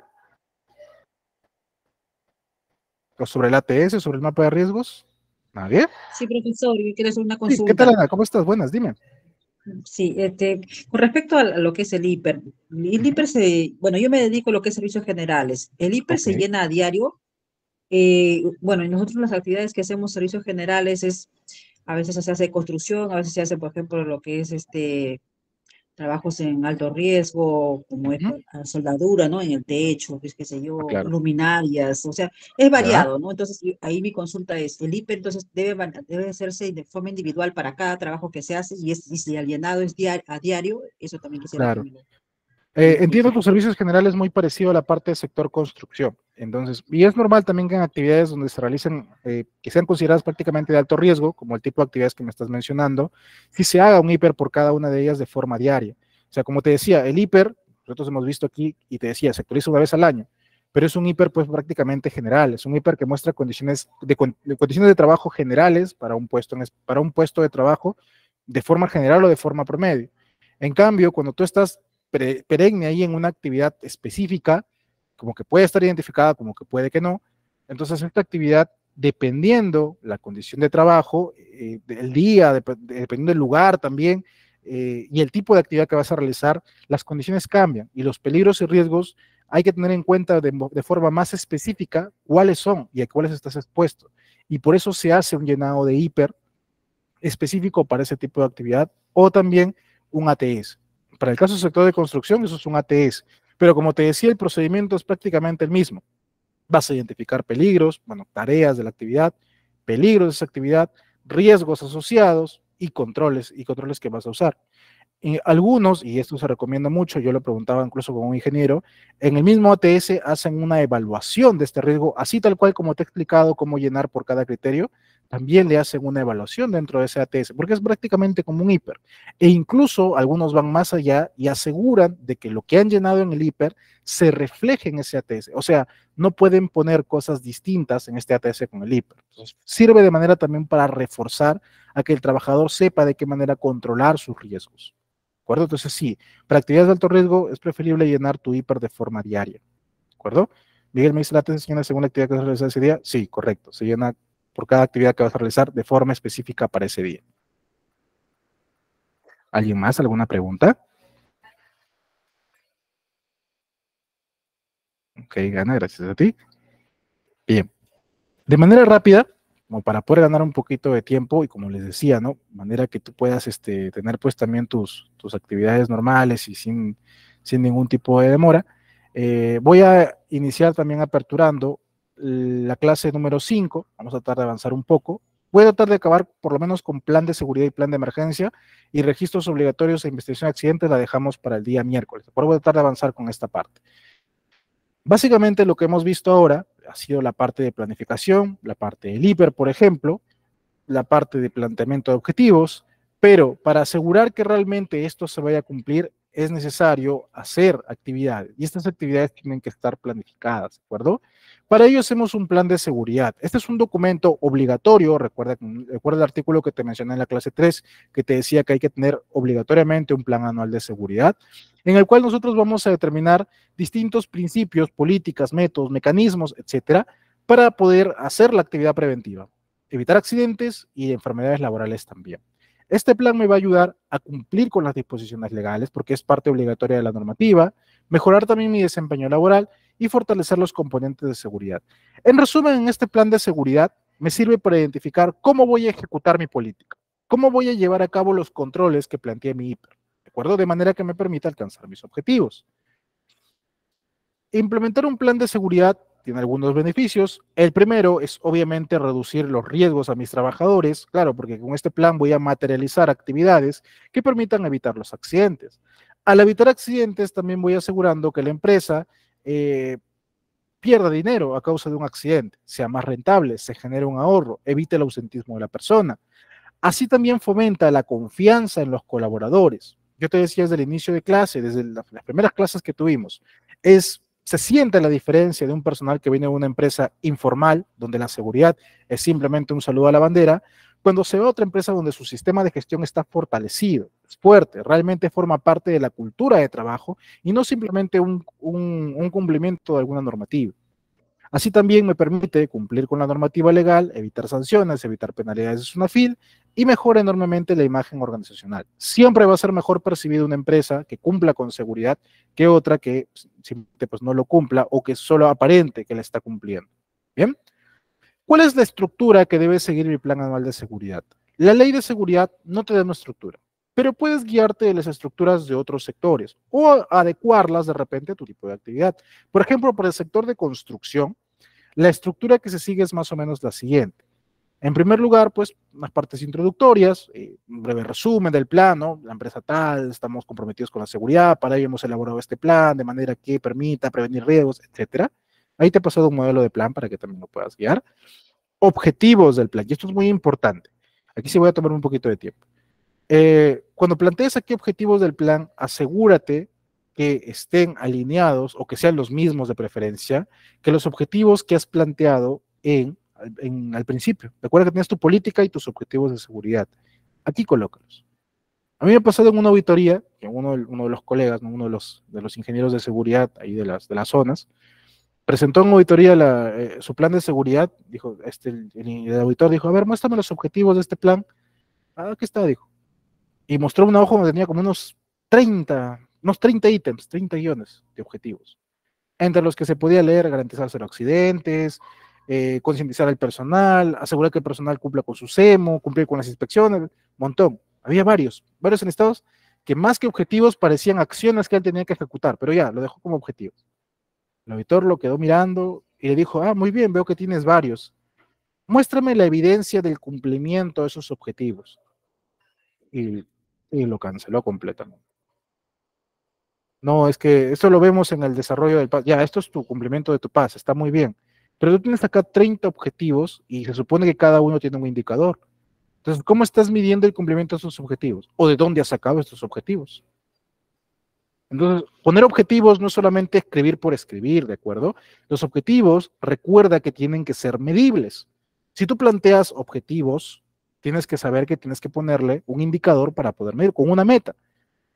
¿O sobre el ATS, sobre el mapa de riesgos? ¿Nadie? Sí, profesor, yo quiero hacer una consulta. ¿Qué tal, Ana? ¿Cómo estás? Buenas, dime. Sí, este, con respecto a lo que es el IPER. el IPER se, bueno, yo me dedico a lo que es servicios generales. El IPER se llena a diario. Eh, bueno, bueno, nosotros las actividades que hacemos servicios generales es, a veces se hace construcción, a veces se hace, por ejemplo, lo que es este, trabajos en alto riesgo, como es la soldadura, ¿no? En el techo, que sé yo, ah, luminarias, o sea, es variado, ¿no? Entonces, ahí mi consulta es, el IPE entonces debe, debe hacerse de forma individual para cada trabajo que se hace y, es, y si alienado es diario, a diario, eso también quisiera eh, entiendo entiendo los servicios generales muy parecido a la parte del sector construcción. Entonces, y es normal también que en actividades donde se realicen, eh, que sean consideradas prácticamente de alto riesgo, como el tipo de actividades que me estás mencionando, si se haga un hiper por cada una de ellas de forma diaria. O sea, como te decía, el hiper, nosotros hemos visto aquí y te decía, se actualiza una vez al año, pero es un hiper pues prácticamente general, es un hiper que muestra condiciones de, condiciones de trabajo generales para un puesto, para un puesto de trabajo de forma general o de forma promedio. En cambio, cuando tú estás perenne ahí en una actividad específica, como que puede estar identificada, como que puede que no. Entonces, esta actividad, dependiendo la condición de trabajo, eh, el día, dependiendo del lugar también, eh, y el tipo de actividad que vas a realizar, las condiciones cambian y los peligros y riesgos hay que tener en cuenta de, de, forma más específica cuáles son y a cuáles estás expuesto. Y por eso se hace un llenado de hiper específico para ese tipo de actividad o también un ATS. Para el caso del sector de construcción, eso es un ATS. Pero como te decía, el procedimiento es prácticamente el mismo. Vas a identificar peligros, bueno, tareas de la actividad, peligros de esa actividad, riesgos asociados y controles, y controles que vas a usar. algunos, y esto se recomienda mucho, yo lo preguntaba incluso con un ingeniero, en el mismo ATS hacen una evaluación de este riesgo, así tal cual como te he explicado cómo llenar por cada criterio, también le hacen una evaluación dentro de ese ATS, porque es prácticamente como un hiper. E incluso algunos van más allá y aseguran de que lo que han llenado en el hiper se refleje en ese ATS. O sea, no pueden poner cosas distintas en este ATS con el hiper. Pues, sirve de manera también para reforzar a que el trabajador sepa de qué manera controlar sus riesgos. ¿De acuerdo? Entonces, sí, para actividades de alto riesgo es preferible llenar tu hiper de forma diaria. ¿De acuerdo? Miguel, ¿me dice la atención según la actividad que se realiza ese día? Sí, correcto. Se llena por cada actividad que vas a realizar de forma específica para ese día. ¿Alguien más? ¿Alguna pregunta? Ok, Gana, gracias a ti. Bien. De manera rápida, como para poder ganar un poquito de tiempo y como les decía, ¿no? Manera que tú puedas este, tener pues también tus, tus actividades normales y sin, ningún tipo de demora. Eh, voy a iniciar también aperturando la clase número 5, vamos a tratar de avanzar un poco. Voy a tratar de acabar por lo menos con plan de seguridad y plan de emergencia y registros obligatorios e investigación de accidentes la dejamos para el día miércoles. Por voy a tratar de avanzar con esta parte. Básicamente lo que hemos visto ahora ha sido la parte de planificación, la parte del hiper, por ejemplo, la parte de planteamiento de objetivos, pero para asegurar que realmente esto se vaya a cumplir es necesario hacer actividades y estas actividades tienen que estar planificadas, ¿de acuerdo? Para ello hacemos un plan de seguridad. Este es un documento obligatorio, recuerda, recuerda el artículo que te mencioné en la clase 3, que te decía que hay que tener obligatoriamente un plan anual de seguridad, en el cual nosotros vamos a determinar distintos principios, políticas, métodos, mecanismos, etcétera, para poder hacer la actividad preventiva, evitar accidentes y enfermedades laborales también. Este plan me va a ayudar a cumplir con las disposiciones legales porque es parte obligatoria de la normativa, mejorar también mi desempeño laboral y fortalecer los componentes de seguridad. En resumen, en este plan de seguridad me sirve para identificar cómo voy a ejecutar mi política, cómo voy a llevar a cabo los controles que planteé mi IPER, ¿de acuerdo? De manera que me permita alcanzar mis objetivos. Implementar un plan de seguridad tiene algunos beneficios. El primero es obviamente reducir los riesgos a mis trabajadores, claro, porque con este plan voy a materializar actividades que permitan evitar los accidentes. Al evitar accidentes también voy asegurando que la empresa eh, pierda dinero a causa de un accidente, sea más rentable, se genere un ahorro, evite el ausentismo de la persona. Así también fomenta la confianza en los colaboradores. Yo te decía desde el inicio de clase, desde las primeras clases que tuvimos, es se siente la diferencia de un personal que viene de una empresa informal, donde la seguridad es simplemente un saludo a la bandera, cuando se ve otra empresa donde su sistema de gestión está fortalecido, es fuerte, realmente forma parte de la cultura de trabajo y no simplemente un, un, un cumplimiento de alguna normativa. Así también me permite cumplir con la normativa legal, evitar sanciones, evitar penalidades de SUNAFIL y mejora enormemente la imagen organizacional. Siempre va a ser mejor percibida una empresa que cumpla con seguridad que otra que pues, no lo cumpla o que solo aparente que la está cumpliendo. ¿Bien? ¿Cuál es la estructura que debe seguir mi plan anual de seguridad? La ley de seguridad no te da una estructura, pero puedes guiarte de las estructuras de otros sectores o adecuarlas de repente a tu tipo de actividad. Por ejemplo, para el sector de construcción, la estructura que se sigue es más o menos la siguiente. En primer lugar, pues unas partes introductorias, eh, un breve resumen del plan, ¿no? La empresa tal, estamos comprometidos con la seguridad, para ello hemos elaborado este plan de manera que permita prevenir riesgos, etcétera. Ahí te he pasado un modelo de plan para que también lo puedas guiar. Objetivos del plan, y esto es muy importante. Aquí sí voy a tomar un poquito de tiempo. Eh, cuando plantees aquí objetivos del plan, asegúrate que estén alineados o que sean los mismos de preferencia que los objetivos que has planteado en al, en, al principio. Recuerda que tienes tu política y tus objetivos de seguridad. Aquí colócalos. A mí me ha pasado en una auditoría, que uno, uno de los colegas, uno de los, de los ingenieros de seguridad ahí de las, de las zonas, presentó en auditoría eh, su plan de seguridad, dijo, este, el, auditor dijo, a ver, muéstrame los objetivos de este plan. Ah, aquí está, dijo. Y mostró una hoja donde tenía como unos 30, unos 30 ítems, 30 guiones de objetivos, entre los que se podía leer garantizarse los accidentes, eh, concientizar al personal, asegurar que el personal cumpla con su SEMO, cumplir con las inspecciones, montón. Había varios, varios en estados que más que objetivos parecían acciones que él tenía que ejecutar, pero ya, lo dejó como objetivos. El auditor lo quedó mirando y le dijo, ah, muy bien, veo que tienes varios. Muéstrame la evidencia del cumplimiento de esos objetivos. Y, lo canceló completamente. No, es que esto lo vemos en el desarrollo del PAS. Ya, esto es tu cumplimiento de tu paz. está muy bien. Pero tú tienes acá 30 objetivos y se supone que cada uno tiene un indicador. Entonces, ¿cómo estás midiendo el cumplimiento de esos objetivos? ¿O de dónde has sacado estos objetivos? Entonces, poner objetivos no es solamente escribir por escribir, ¿de acuerdo? Los objetivos, recuerda que tienen que ser medibles. Si tú planteas objetivos, tienes que saber que tienes que ponerle un indicador para poder medir con una meta.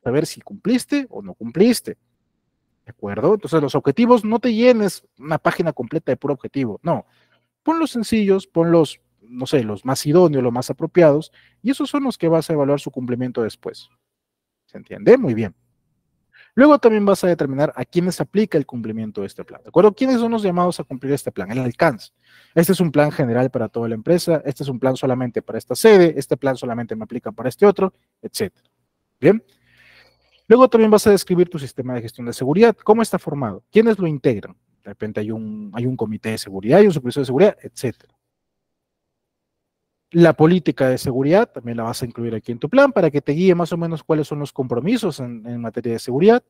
Saber si cumpliste o no cumpliste. ¿De acuerdo? Entonces los objetivos no te llenes una página completa de puro objetivo, no. pon los sencillos, pon los, no sé, los más idóneos, los más apropiados, y esos son los que vas a evaluar su cumplimiento después. ¿Se entiende? Muy bien. Luego también vas a determinar a quiénes aplica el cumplimiento de este plan. ¿De acuerdo? ¿Quiénes son los llamados a cumplir este plan? El alcance. Este es un plan general para toda la empresa, este es un plan solamente para esta sede, este plan solamente me aplica para este otro, etc. Bien. Luego también vas a describir tu sistema de gestión de seguridad, cómo está formado, quiénes lo integran. De repente hay un, hay un comité de seguridad, hay un supervisor de seguridad, etc. La política de seguridad también la vas a incluir aquí en tu plan para que te guíe más o menos cuáles son los compromisos en, en materia de seguridad,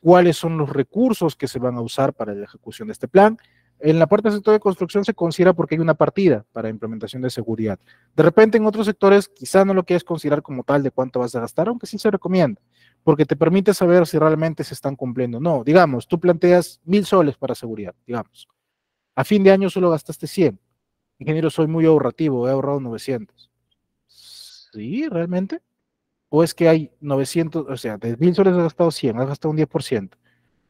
cuáles son los recursos que se van a usar para la ejecución de este plan, en la parte del sector de construcción se considera porque hay una partida para implementación de seguridad. De repente en otros sectores quizá no lo quieres considerar como tal de cuánto vas a gastar, aunque sí se recomienda porque te permite saber si realmente se están cumpliendo. No, digamos, tú planteas mil soles para seguridad, digamos. A fin de año solo gastaste 100. Ingeniero, soy muy ahorrativo, he ahorrado 900. ¿Sí? ¿Realmente? ¿O es que hay 900, o sea, de mil soles has gastado 100, has gastado un 10%?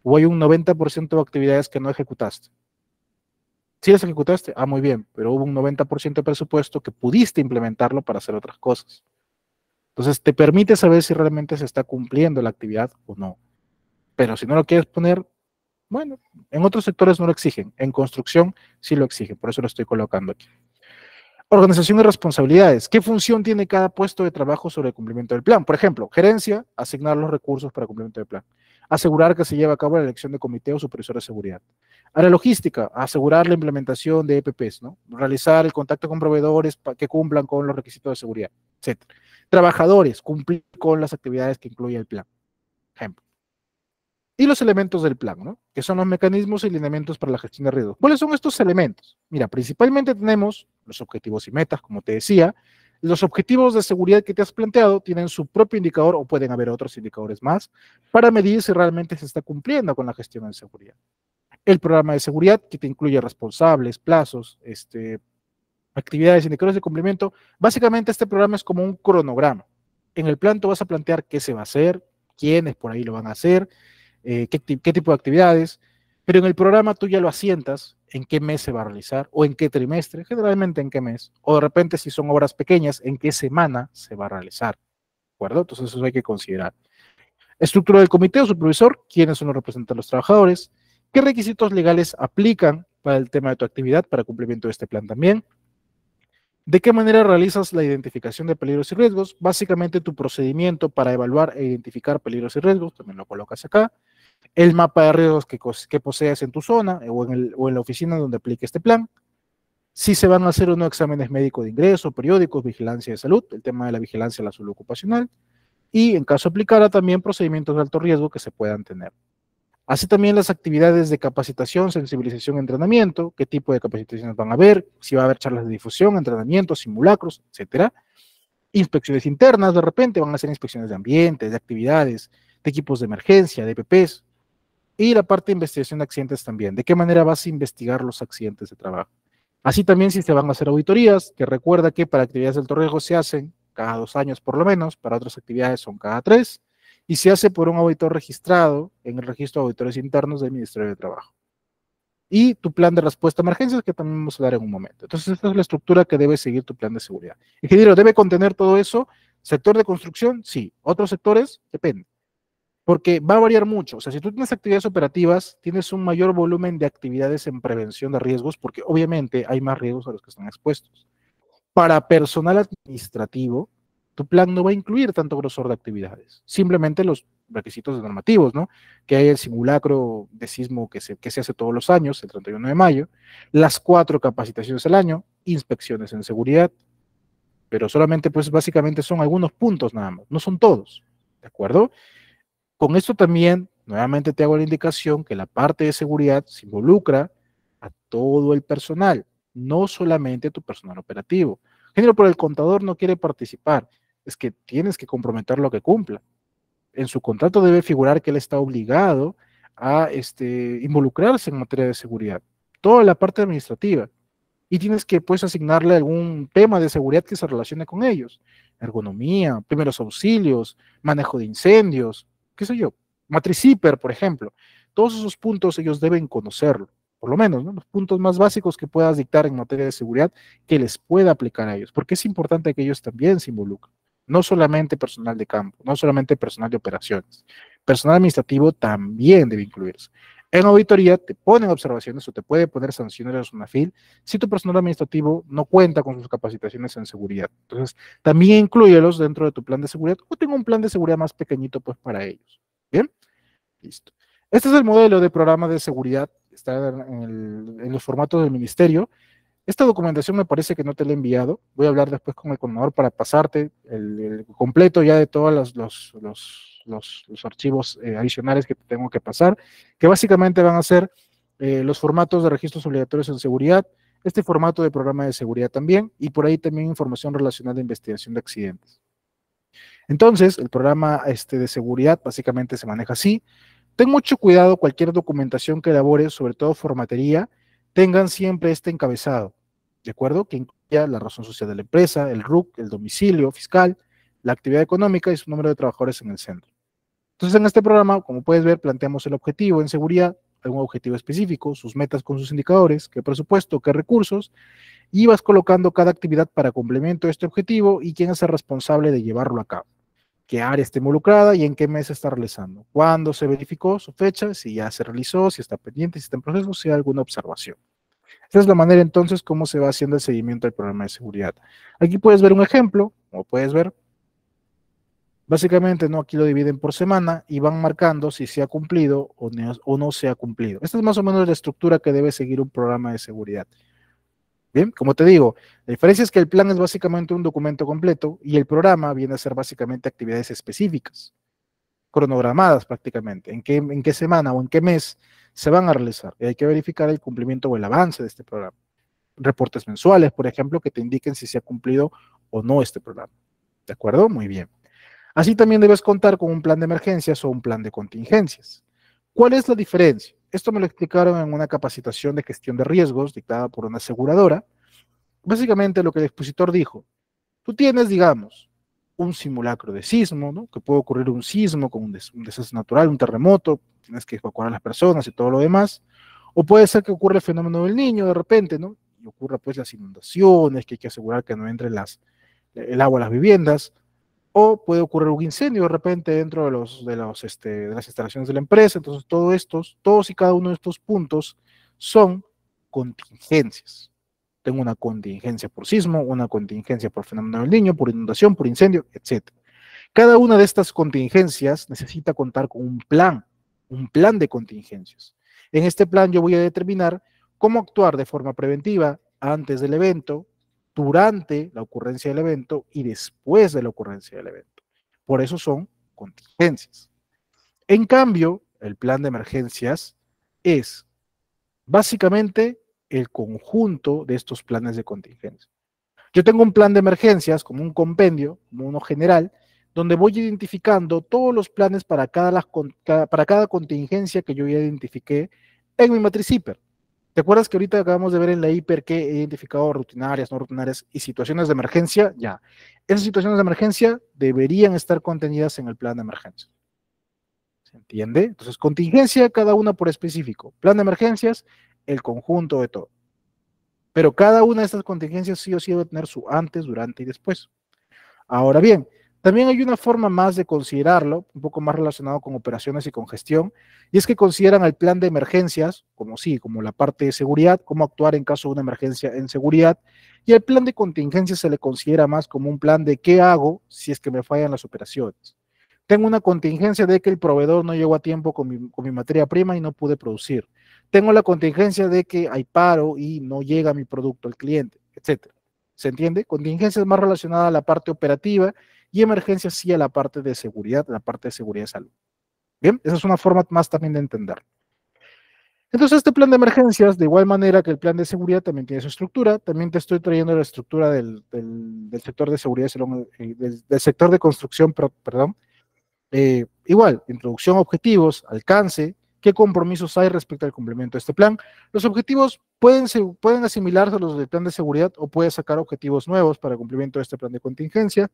¿O hay un 90% de actividades que no ejecutaste? Sí las ejecutaste, ah, muy bien, pero hubo un 90% de presupuesto que pudiste implementarlo para hacer otras cosas. Entonces, te permite saber si realmente se está cumpliendo la actividad o no. Pero si no lo quieres poner, bueno, en otros sectores no lo exigen, en construcción sí lo exigen, por eso lo estoy colocando aquí. Organización y responsabilidades. ¿Qué función tiene cada puesto de trabajo sobre el cumplimiento del plan? Por ejemplo, gerencia, asignar los recursos para cumplimiento del plan. Asegurar que se lleve a cabo la elección de comité o supervisor de seguridad. Área logística, asegurar la implementación de EPPs, ¿no? Realizar el contacto con proveedores para que cumplan con los requisitos de seguridad, etcétera. Trabajadores, cumplir con las actividades que incluye el plan. Ejemplo. Y los elementos del plan, ¿no? Que son los mecanismos y lineamientos para la gestión de riesgos. ¿Cuáles son estos elementos? Mira, principalmente tenemos los objetivos y metas, como te decía. Los objetivos de seguridad que te has planteado tienen su propio indicador o pueden haber otros indicadores más para medir si realmente se está cumpliendo con la gestión de seguridad el programa de seguridad que te incluye responsables, plazos, este, actividades, y indicadores de cumplimiento. Básicamente este programa es como un cronograma. En el plan tú vas a plantear qué se va a hacer, quiénes por ahí lo van a hacer, eh, qué, tipo de actividades, pero en el programa tú ya lo asientas en qué mes se va a realizar o en qué trimestre, generalmente en qué mes, o de repente si son obras pequeñas, en qué semana se va a realizar. ¿De acuerdo? Entonces eso hay que considerar. Estructura del comité o supervisor, quiénes son los representantes de los trabajadores, qué requisitos legales aplican para el tema de tu actividad, para cumplimiento de este plan también, ¿De qué manera realizas la identificación de peligros y riesgos? Básicamente tu procedimiento para evaluar e identificar peligros y riesgos, también lo colocas acá. El mapa de riesgos que, posees en tu zona eh, o en, la oficina donde aplique este plan. Si se van a hacer o exámenes médicos de ingreso, periódicos, vigilancia de salud, el tema de la vigilancia de la salud ocupacional. Y en caso aplicara también procedimientos de alto riesgo que se puedan tener. Así también las actividades de capacitación, sensibilización, entrenamiento, qué tipo de capacitaciones van a haber, si va a haber charlas de difusión, entrenamiento, simulacros, etcétera. Inspecciones internas, de repente van a ser inspecciones de ambientes, de actividades, de equipos de emergencia, de EPPs. Y la parte de investigación de accidentes también. ¿De qué manera vas a investigar los accidentes de trabajo? Así también si se van a hacer auditorías, que recuerda que para actividades del alto se hacen cada dos años por lo menos, para otras actividades son cada tres y se hace por un auditor registrado en el registro de auditores internos del Ministerio de Trabajo. Y tu plan de respuesta a emergencias, que también vamos a dar en un momento. Entonces, esta es la estructura que debe seguir tu plan de seguridad. Ingeniero, ¿debe contener todo eso? ¿Sector de construcción? Sí. ¿Otros sectores? Depende. Porque va a variar mucho. O sea, si tú tienes actividades operativas, tienes un mayor volumen de actividades en prevención de riesgos, porque obviamente hay más riesgos a los que están expuestos. Para personal administrativo, tu plan no va a incluir tanto grosor de actividades, simplemente los requisitos normativos, ¿no? Que hay el simulacro de sismo que se, que se hace todos los años, el 31 de mayo, las cuatro capacitaciones al año, inspecciones en seguridad, pero solamente pues básicamente son algunos puntos nada más, no son todos, ¿de acuerdo? Con esto también, nuevamente te hago la indicación que la parte de seguridad se involucra a todo el personal, no solamente tu personal operativo. Género por el contador no quiere participar, es que tienes que comprometer lo que cumpla. En su contrato debe figurar que él está obligado a este, involucrarse en materia de seguridad, toda la parte administrativa. Y tienes que pues asignarle algún tema de seguridad que se relacione con ellos. Ergonomía, primeros auxilios, manejo de incendios, qué sé yo. Matriciper, por ejemplo. Todos esos puntos ellos deben conocerlo, por lo menos, ¿no? los puntos más básicos que puedas dictar en materia de seguridad que les pueda aplicar a ellos, porque es importante que ellos también se involucren no solamente personal de campo, no solamente personal de operaciones, personal administrativo también debe incluirse. En auditoría te ponen observaciones o te puede poner sanciones a SUNAFIL si tu personal administrativo no cuenta con sus capacitaciones en seguridad. Entonces, también incluyelos dentro de tu plan de seguridad o tengo un plan de seguridad más pequeñito pues para ellos. ¿Bien? Listo. Este es el modelo de programa de seguridad, está en, el, en los formatos del ministerio, esta documentación me parece que no te la he enviado. Voy a hablar después con el coordinador para pasarte el, completo ya de todos los, los, archivos eh, adicionales que tengo que pasar, que básicamente van a ser eh, los formatos de registros obligatorios en seguridad, este formato de programa de seguridad también, y por ahí también información relacionada a investigación de accidentes. Entonces, el programa este, de seguridad básicamente se maneja así. Ten mucho cuidado cualquier documentación que elabores, sobre todo formatería, tengan siempre este encabezado ¿de acuerdo? Que incluya la razón social de la empresa, el RUC, el domicilio fiscal, la actividad económica y su número de trabajadores en el centro. Entonces, en este programa, como puedes ver, planteamos el objetivo en seguridad, algún objetivo específico, sus metas con sus indicadores, qué presupuesto, qué recursos, y vas colocando cada actividad para complemento de este objetivo y quién es el responsable de llevarlo a cabo, qué área está involucrada y en qué mes está realizando, cuándo se verificó su fecha, si ya se realizó, si está pendiente, si está en proceso, si hay alguna observación. Esta es la manera entonces cómo se va haciendo el seguimiento del programa de seguridad. Aquí puedes ver un ejemplo, como puedes ver. Básicamente, ¿no? Aquí lo dividen por semana y van marcando si se ha cumplido o no, o no se ha cumplido. Esta es más o menos la estructura que debe seguir un programa de seguridad. Bien, como te digo, la diferencia es que el plan es básicamente un documento completo y el programa viene a ser básicamente actividades específicas cronogramadas prácticamente, en qué, en qué semana o en qué mes se van a realizar. Y hay que verificar el cumplimiento o el avance de este programa. Reportes mensuales, por ejemplo, que te indiquen si se ha cumplido o no este programa. ¿De acuerdo? Muy bien. Así también debes contar con un plan de emergencias o un plan de contingencias. ¿Cuál es la diferencia? Esto me lo explicaron en una capacitación de gestión de riesgos dictada por una aseguradora. Básicamente lo que el expositor dijo, tú tienes, digamos, un simulacro de sismo, ¿no? que puede ocurrir un sismo con un, desastre natural, un terremoto, tienes que evacuar a las personas y todo lo demás, o puede ser que ocurra el fenómeno del niño de repente, ¿no? y ocurra pues las inundaciones, que hay que asegurar que no entre el agua a las viviendas, o puede ocurrir un incendio de repente dentro de, los, de, los, este, de las instalaciones de la empresa, entonces todos estos, todos y cada uno de estos puntos son contingencias. Tengo una contingencia por sismo, una contingencia por fenómeno del niño, por inundación, por incendio, etc. Cada una de estas contingencias necesita contar con un plan, un plan de contingencias. En este plan yo voy a determinar cómo actuar de forma preventiva antes del evento, durante la ocurrencia del evento y después de la ocurrencia del evento. Por eso son contingencias. En cambio, el plan de emergencias es básicamente el conjunto de estos planes de contingencia. Yo tengo un plan de emergencias como un compendio, como uno general, donde voy identificando todos los planes para cada, para cada contingencia que yo ya identifiqué en mi matriz hiper. ¿Te acuerdas que ahorita acabamos de ver en la hiper que he identificado rutinarias, no rutinarias y situaciones de emergencia? Ya. Esas situaciones de emergencia deberían estar contenidas en el plan de emergencia. ¿Se entiende? Entonces, contingencia, cada una por específico. Plan de emergencias, el conjunto de todo. Pero cada una de estas contingencias sí o sí debe tener su antes, durante y después. Ahora bien, también hay una forma más de considerarlo, un poco más relacionado con operaciones y con gestión, y es que consideran el plan de emergencias, como sí, como la parte de seguridad, cómo actuar en caso de una emergencia en seguridad, y el plan de contingencia se le considera más como un plan de qué hago si es que me fallan las operaciones. Tengo una contingencia de que el proveedor no llegó a tiempo con mi, con mi materia prima y no pude producir tengo la contingencia de que hay paro y no llega mi producto al cliente, etc. ¿Se entiende? Contingencia es más relacionada a la parte operativa y emergencia sí a la parte de seguridad, la parte de seguridad y salud. Bien, esa es una forma más también de entender. Entonces, este plan de emergencias, de igual manera que el plan de seguridad, también tiene su estructura. También te estoy trayendo la estructura del, sector de seguridad, eh, del, sector de construcción, perdón. Eh, igual, introducción, objetivos, alcance, qué compromisos hay respecto al cumplimiento de este plan. Los objetivos pueden, pueden asimilarse a los del plan de seguridad o puede sacar objetivos nuevos para cumplimiento de este plan de contingencia.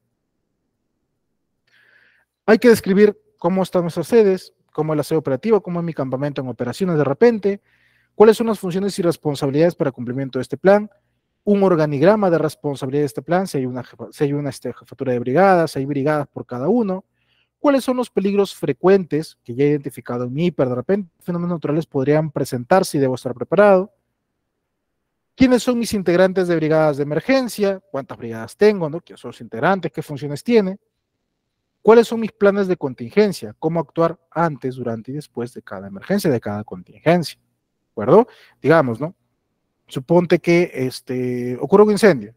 Hay que describir cómo están nuestras sedes, cómo es la sede operativa, cómo es mi campamento en operaciones de repente, cuáles son las funciones y responsabilidades para cumplimiento de este plan, un organigrama de responsabilidad de este plan, si hay una, una este, jefatura de brigadas, si hay brigadas por cada uno, cuáles son los peligros frecuentes que ya he identificado en mi hiper? de repente fenómenos naturales podrían presentarse y debo estar preparado. ¿Quiénes son mis integrantes de brigadas de emergencia? ¿Cuántas brigadas tengo? ¿no? ¿Quiénes son los integrantes? ¿Qué funciones tiene? ¿Cuáles son mis planes de contingencia? ¿Cómo actuar antes, durante y después de cada emergencia, de cada contingencia? ¿De acuerdo? Digamos, ¿no? Suponte que este, ocurre un incendio.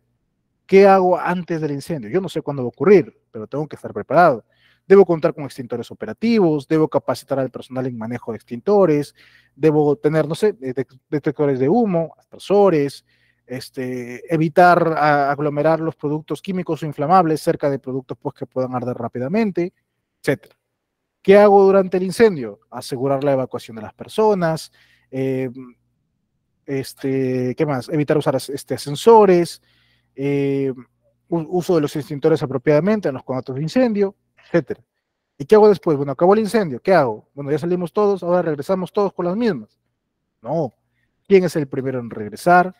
¿Qué hago antes del incendio? Yo no sé cuándo va a ocurrir, pero tengo que estar preparado debo contar con extintores operativos, debo capacitar al personal en manejo de extintores, debo tener, no sé, eh, detectores de humo, aspersores, este, evitar aglomerar los productos químicos o inflamables cerca de productos pues, que puedan arder rápidamente, etc. ¿Qué hago durante el incendio? Asegurar la evacuación de las personas, eh, este, ¿qué más? Evitar usar este, ascensores, eh, uso de los extintores apropiadamente en los contratos de incendio, etcétera. ¿Y qué hago después? Bueno, acabó el incendio, ¿qué hago? Bueno, ya salimos todos, ahora regresamos todos con las mismas. No. ¿Quién es el primero en regresar?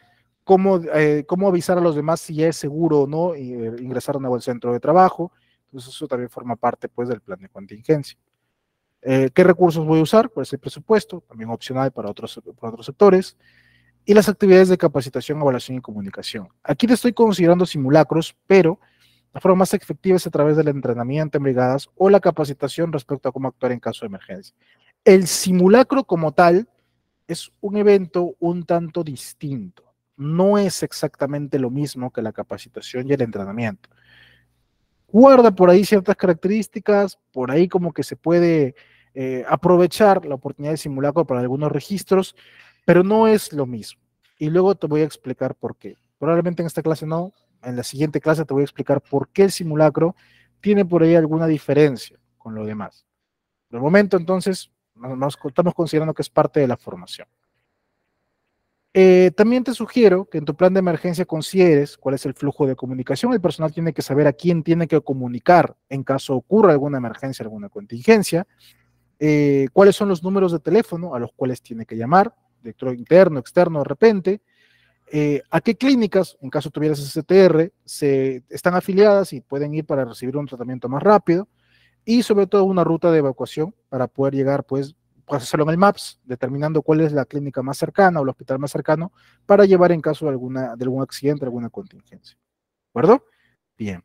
¿Cómo, eh, cómo avisar a los demás si es seguro o no eh, ingresar nuevo al centro de trabajo? Entonces eso también forma parte pues del plan de contingencia. Eh, ¿Qué recursos voy a usar? Pues el presupuesto, también opcional para otros, para otros sectores. Y las actividades de capacitación, evaluación y comunicación. Aquí te estoy considerando simulacros, pero la forma más efectiva es a través del entrenamiento en brigadas o la capacitación respecto a cómo actuar en caso de emergencia. El simulacro como tal es un evento un tanto distinto. No es exactamente lo mismo que la capacitación y el entrenamiento. Guarda por ahí ciertas características, por ahí como que se puede eh, aprovechar la oportunidad de simulacro para algunos registros, pero no es lo mismo. Y luego te voy a explicar por qué. Probablemente en esta clase no, en la siguiente clase te voy a explicar por qué el simulacro tiene por ahí alguna diferencia con lo demás. Por el momento, entonces, estamos considerando que es parte de la formación. Eh, también te sugiero que en tu plan de emergencia consideres cuál es el flujo de comunicación. El personal tiene que saber a quién tiene que comunicar en caso ocurra alguna emergencia, alguna contingencia. Eh, cuáles son los números de teléfono a los cuales tiene que llamar, director interno, externo, de repente. Eh, a qué clínicas, en caso tuvieras STR, se están afiliadas y pueden ir para recibir un tratamiento más rápido y sobre todo una ruta de evacuación para poder llegar, pues, pues hacerlo en el MAPS, determinando cuál es la clínica más cercana o el hospital más cercano para llevar en caso de, alguna, de algún accidente, alguna contingencia. ¿De acuerdo? Bien.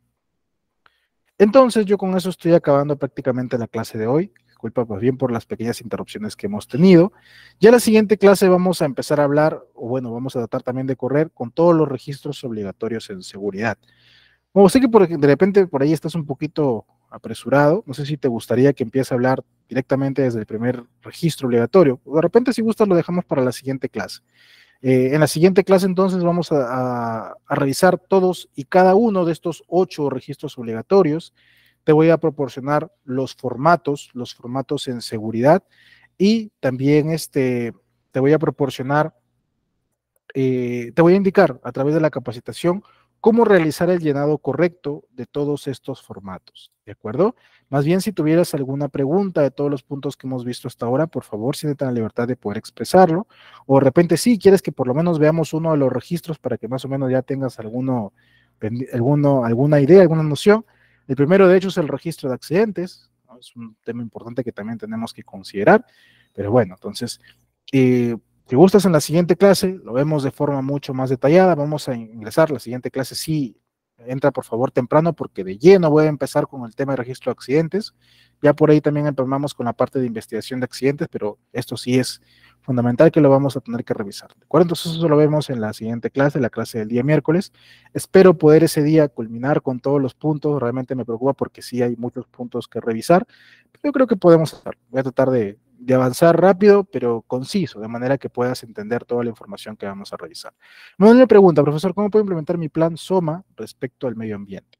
Entonces yo con eso estoy acabando prácticamente la clase de hoy disculpa pues bien por las pequeñas interrupciones que hemos tenido. Ya la siguiente clase vamos a empezar a hablar, o bueno, vamos a tratar también de correr con todos los registros obligatorios en seguridad. Como sé que de repente por ahí estás un poquito apresurado, no sé si te gustaría que empiece a hablar directamente desde el primer registro obligatorio. De repente si gustas lo dejamos para la siguiente clase. Eh, en la siguiente clase entonces vamos a, revisar todos y cada uno de estos ocho registros obligatorios te voy a proporcionar los formatos, los formatos en seguridad y también este, te voy a proporcionar, eh, te voy a indicar a través de la capacitación cómo realizar el llenado correcto de todos estos formatos, ¿de acuerdo? Más bien, si tuvieras alguna pregunta de todos los puntos que hemos visto hasta ahora, por favor, siéntate la libertad de poder expresarlo, o de repente sí, quieres que por lo menos veamos uno de los registros para que más o menos ya tengas alguno, alguno alguna idea, alguna noción, el primero de hecho, es el registro de accidentes, es un tema importante que también tenemos que considerar, pero bueno, entonces, eh, si gustas en la siguiente clase, lo vemos de forma mucho más detallada, vamos a ingresar, la siguiente clase sí entra por favor temprano porque de lleno voy a empezar con el tema de registro de accidentes. Ya por ahí también empezamos con la parte de investigación de accidentes, pero esto sí es fundamental que lo vamos a tener que revisar. ¿De acuerdo? Entonces eso lo vemos en la siguiente clase, la clase del día miércoles. Espero poder ese día culminar con todos los puntos. Realmente me preocupa porque sí hay muchos puntos que revisar, pero yo creo que podemos Voy a tratar de de avanzar rápido, pero conciso, de manera que puedas entender toda la información que vamos a revisar. Manuel me pregunta, profesor, ¿cómo puedo implementar mi plan SOMA respecto al medio ambiente?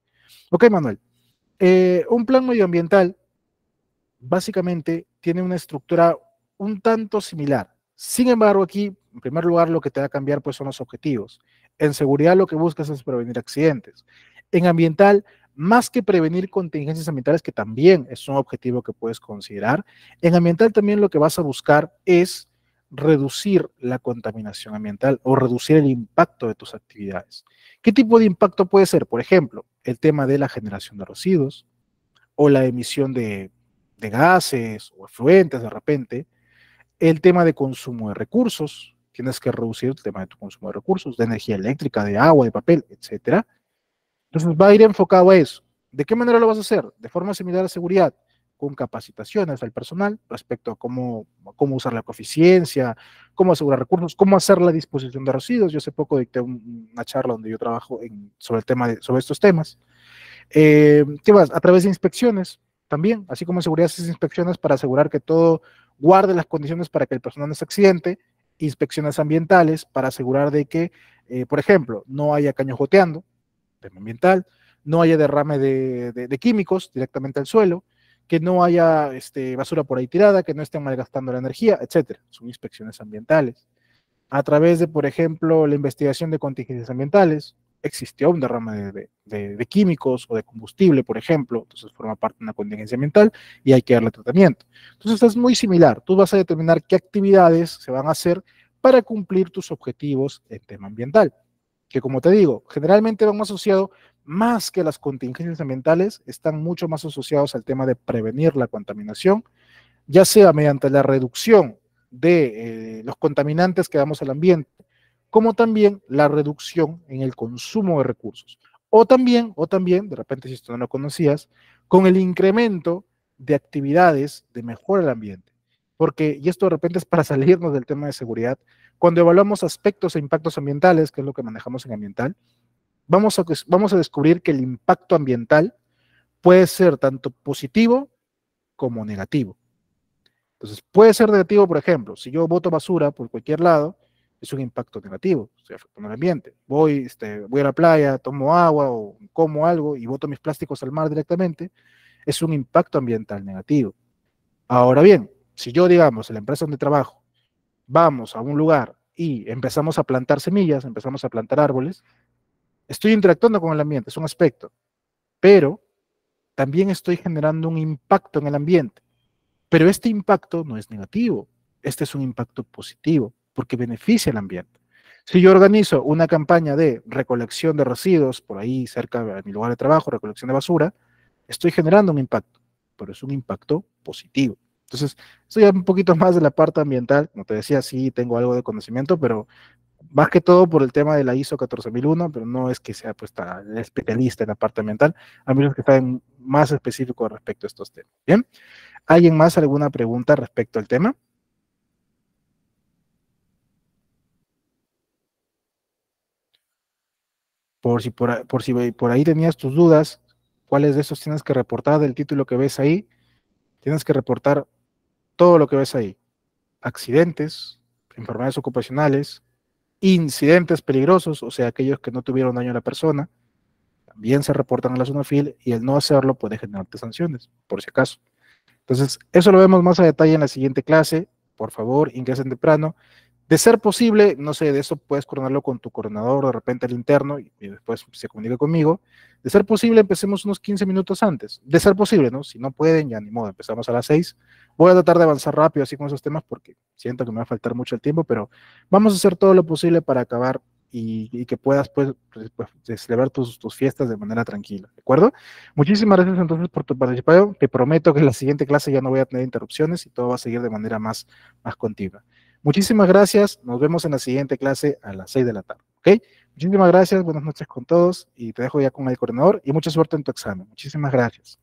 Ok, Manuel. Eh, un plan medioambiental básicamente tiene una estructura un tanto similar. Sin embargo, aquí, en primer lugar, lo que te va a cambiar pues, son los objetivos. En seguridad lo que buscas es prevenir accidentes. En ambiental, más que prevenir contingencias ambientales, que también es un objetivo que puedes considerar, en ambiental también lo que vas a buscar es reducir la contaminación ambiental o reducir el impacto de tus actividades. ¿Qué tipo de impacto puede ser? Por ejemplo, el tema de la generación de residuos o la emisión de, gases o efluentes de repente, el tema de consumo de recursos, tienes que reducir el tema de tu consumo de recursos, de energía eléctrica, de agua, de papel, etcétera entonces va a ir enfocado a eso. ¿De qué manera lo vas a hacer? De forma similar a seguridad, con capacitaciones al personal respecto a cómo, cómo usar la coeficiencia, cómo asegurar recursos, cómo hacer la disposición de residuos. Yo hace poco dicté una charla donde yo trabajo sobre, el tema sobre estos temas. Eh, ¿Qué más? A través de inspecciones también, así como seguridad esas inspecciones para asegurar que todo guarde las condiciones para que el personal no se accidente, inspecciones ambientales para asegurar de que, eh, por ejemplo, no haya goteando, tema ambiental, no haya derrame de, químicos directamente al suelo, que no haya este, basura por ahí tirada, que no estén malgastando la energía, etcétera. Son inspecciones ambientales. A través de, por ejemplo, la investigación de contingencias ambientales, existió un derrame de, de, químicos o de combustible, por ejemplo, entonces forma parte de una contingencia ambiental y hay que darle tratamiento. Entonces es muy similar, tú vas a determinar qué actividades se van a hacer para cumplir tus objetivos en tema ambiental que como te digo, generalmente van asociados más que las contingencias ambientales, están mucho más asociados al tema de prevenir la contaminación, ya sea mediante la reducción de eh, los contaminantes que damos al ambiente, como también la reducción en el consumo de recursos. O también, o también, de repente si esto no lo conocías, con el incremento de actividades de mejora del ambiente. Porque, y esto de repente es para salirnos del tema de seguridad, cuando evaluamos aspectos e impactos ambientales, que es lo que manejamos en ambiental, vamos a, vamos a descubrir que el impacto ambiental puede ser tanto positivo como negativo. Entonces, puede ser negativo, por ejemplo, si yo boto basura por cualquier lado, es un impacto negativo, estoy afectando al ambiente. Voy, este, voy a la playa, tomo agua o como algo y boto mis plásticos al mar directamente, es un impacto ambiental negativo. Ahora bien, si yo, digamos, en la empresa donde trabajo, vamos a un lugar y empezamos a plantar semillas, empezamos a plantar árboles, estoy interactuando con el ambiente, es un aspecto, pero también estoy generando un impacto en el ambiente. Pero este impacto no es negativo, este es un impacto positivo porque beneficia al ambiente. Si yo organizo una campaña de recolección de residuos por ahí cerca de mi lugar de trabajo, recolección de basura, estoy generando un impacto, pero es un impacto positivo. Entonces, soy un poquito más de la parte ambiental, como te decía, sí tengo algo de conocimiento, pero más que todo por el tema de la ISO 14001, pero no es que sea pues el especialista en la parte ambiental, a menos que está más específico respecto a estos temas. ¿Bien? ¿Alguien más alguna pregunta respecto al tema? Por si por, por, si por ahí tenías tus dudas, ¿cuáles de esos tienes que reportar del título que ves ahí? Tienes que reportar todo lo que ves ahí. Accidentes, enfermedades ocupacionales, incidentes peligrosos, o sea, aquellos que no tuvieron daño a la persona, también se reportan a la zona fil y el no hacerlo puede generarte sanciones, por si acaso. Entonces, eso lo vemos más a detalle en la siguiente clase. Por favor, ingresen temprano de ser posible, no sé, de eso puedes coronarlo con tu coordinador, de repente el interno, y, después se comunica conmigo. De ser posible, empecemos unos 15 minutos antes. De ser posible, ¿no? Si no pueden, ya ni modo, empezamos a las 6. Voy a tratar de avanzar rápido así con esos temas porque siento que me va a faltar mucho el tiempo, pero vamos a hacer todo lo posible para acabar y, que puedas pues, pues, pues, pues celebrar tus, fiestas de manera tranquila, ¿de acuerdo? Muchísimas gracias entonces por tu participación. Te prometo que en la siguiente clase ya no voy a tener interrupciones y todo va a seguir de manera más, más continua. Muchísimas gracias. Nos vemos en la siguiente clase a las 6 de la tarde. ¿Ok? Muchísimas gracias. Buenas noches con todos. Y te dejo ya con el coordinador. Y mucha suerte en tu examen. Muchísimas gracias.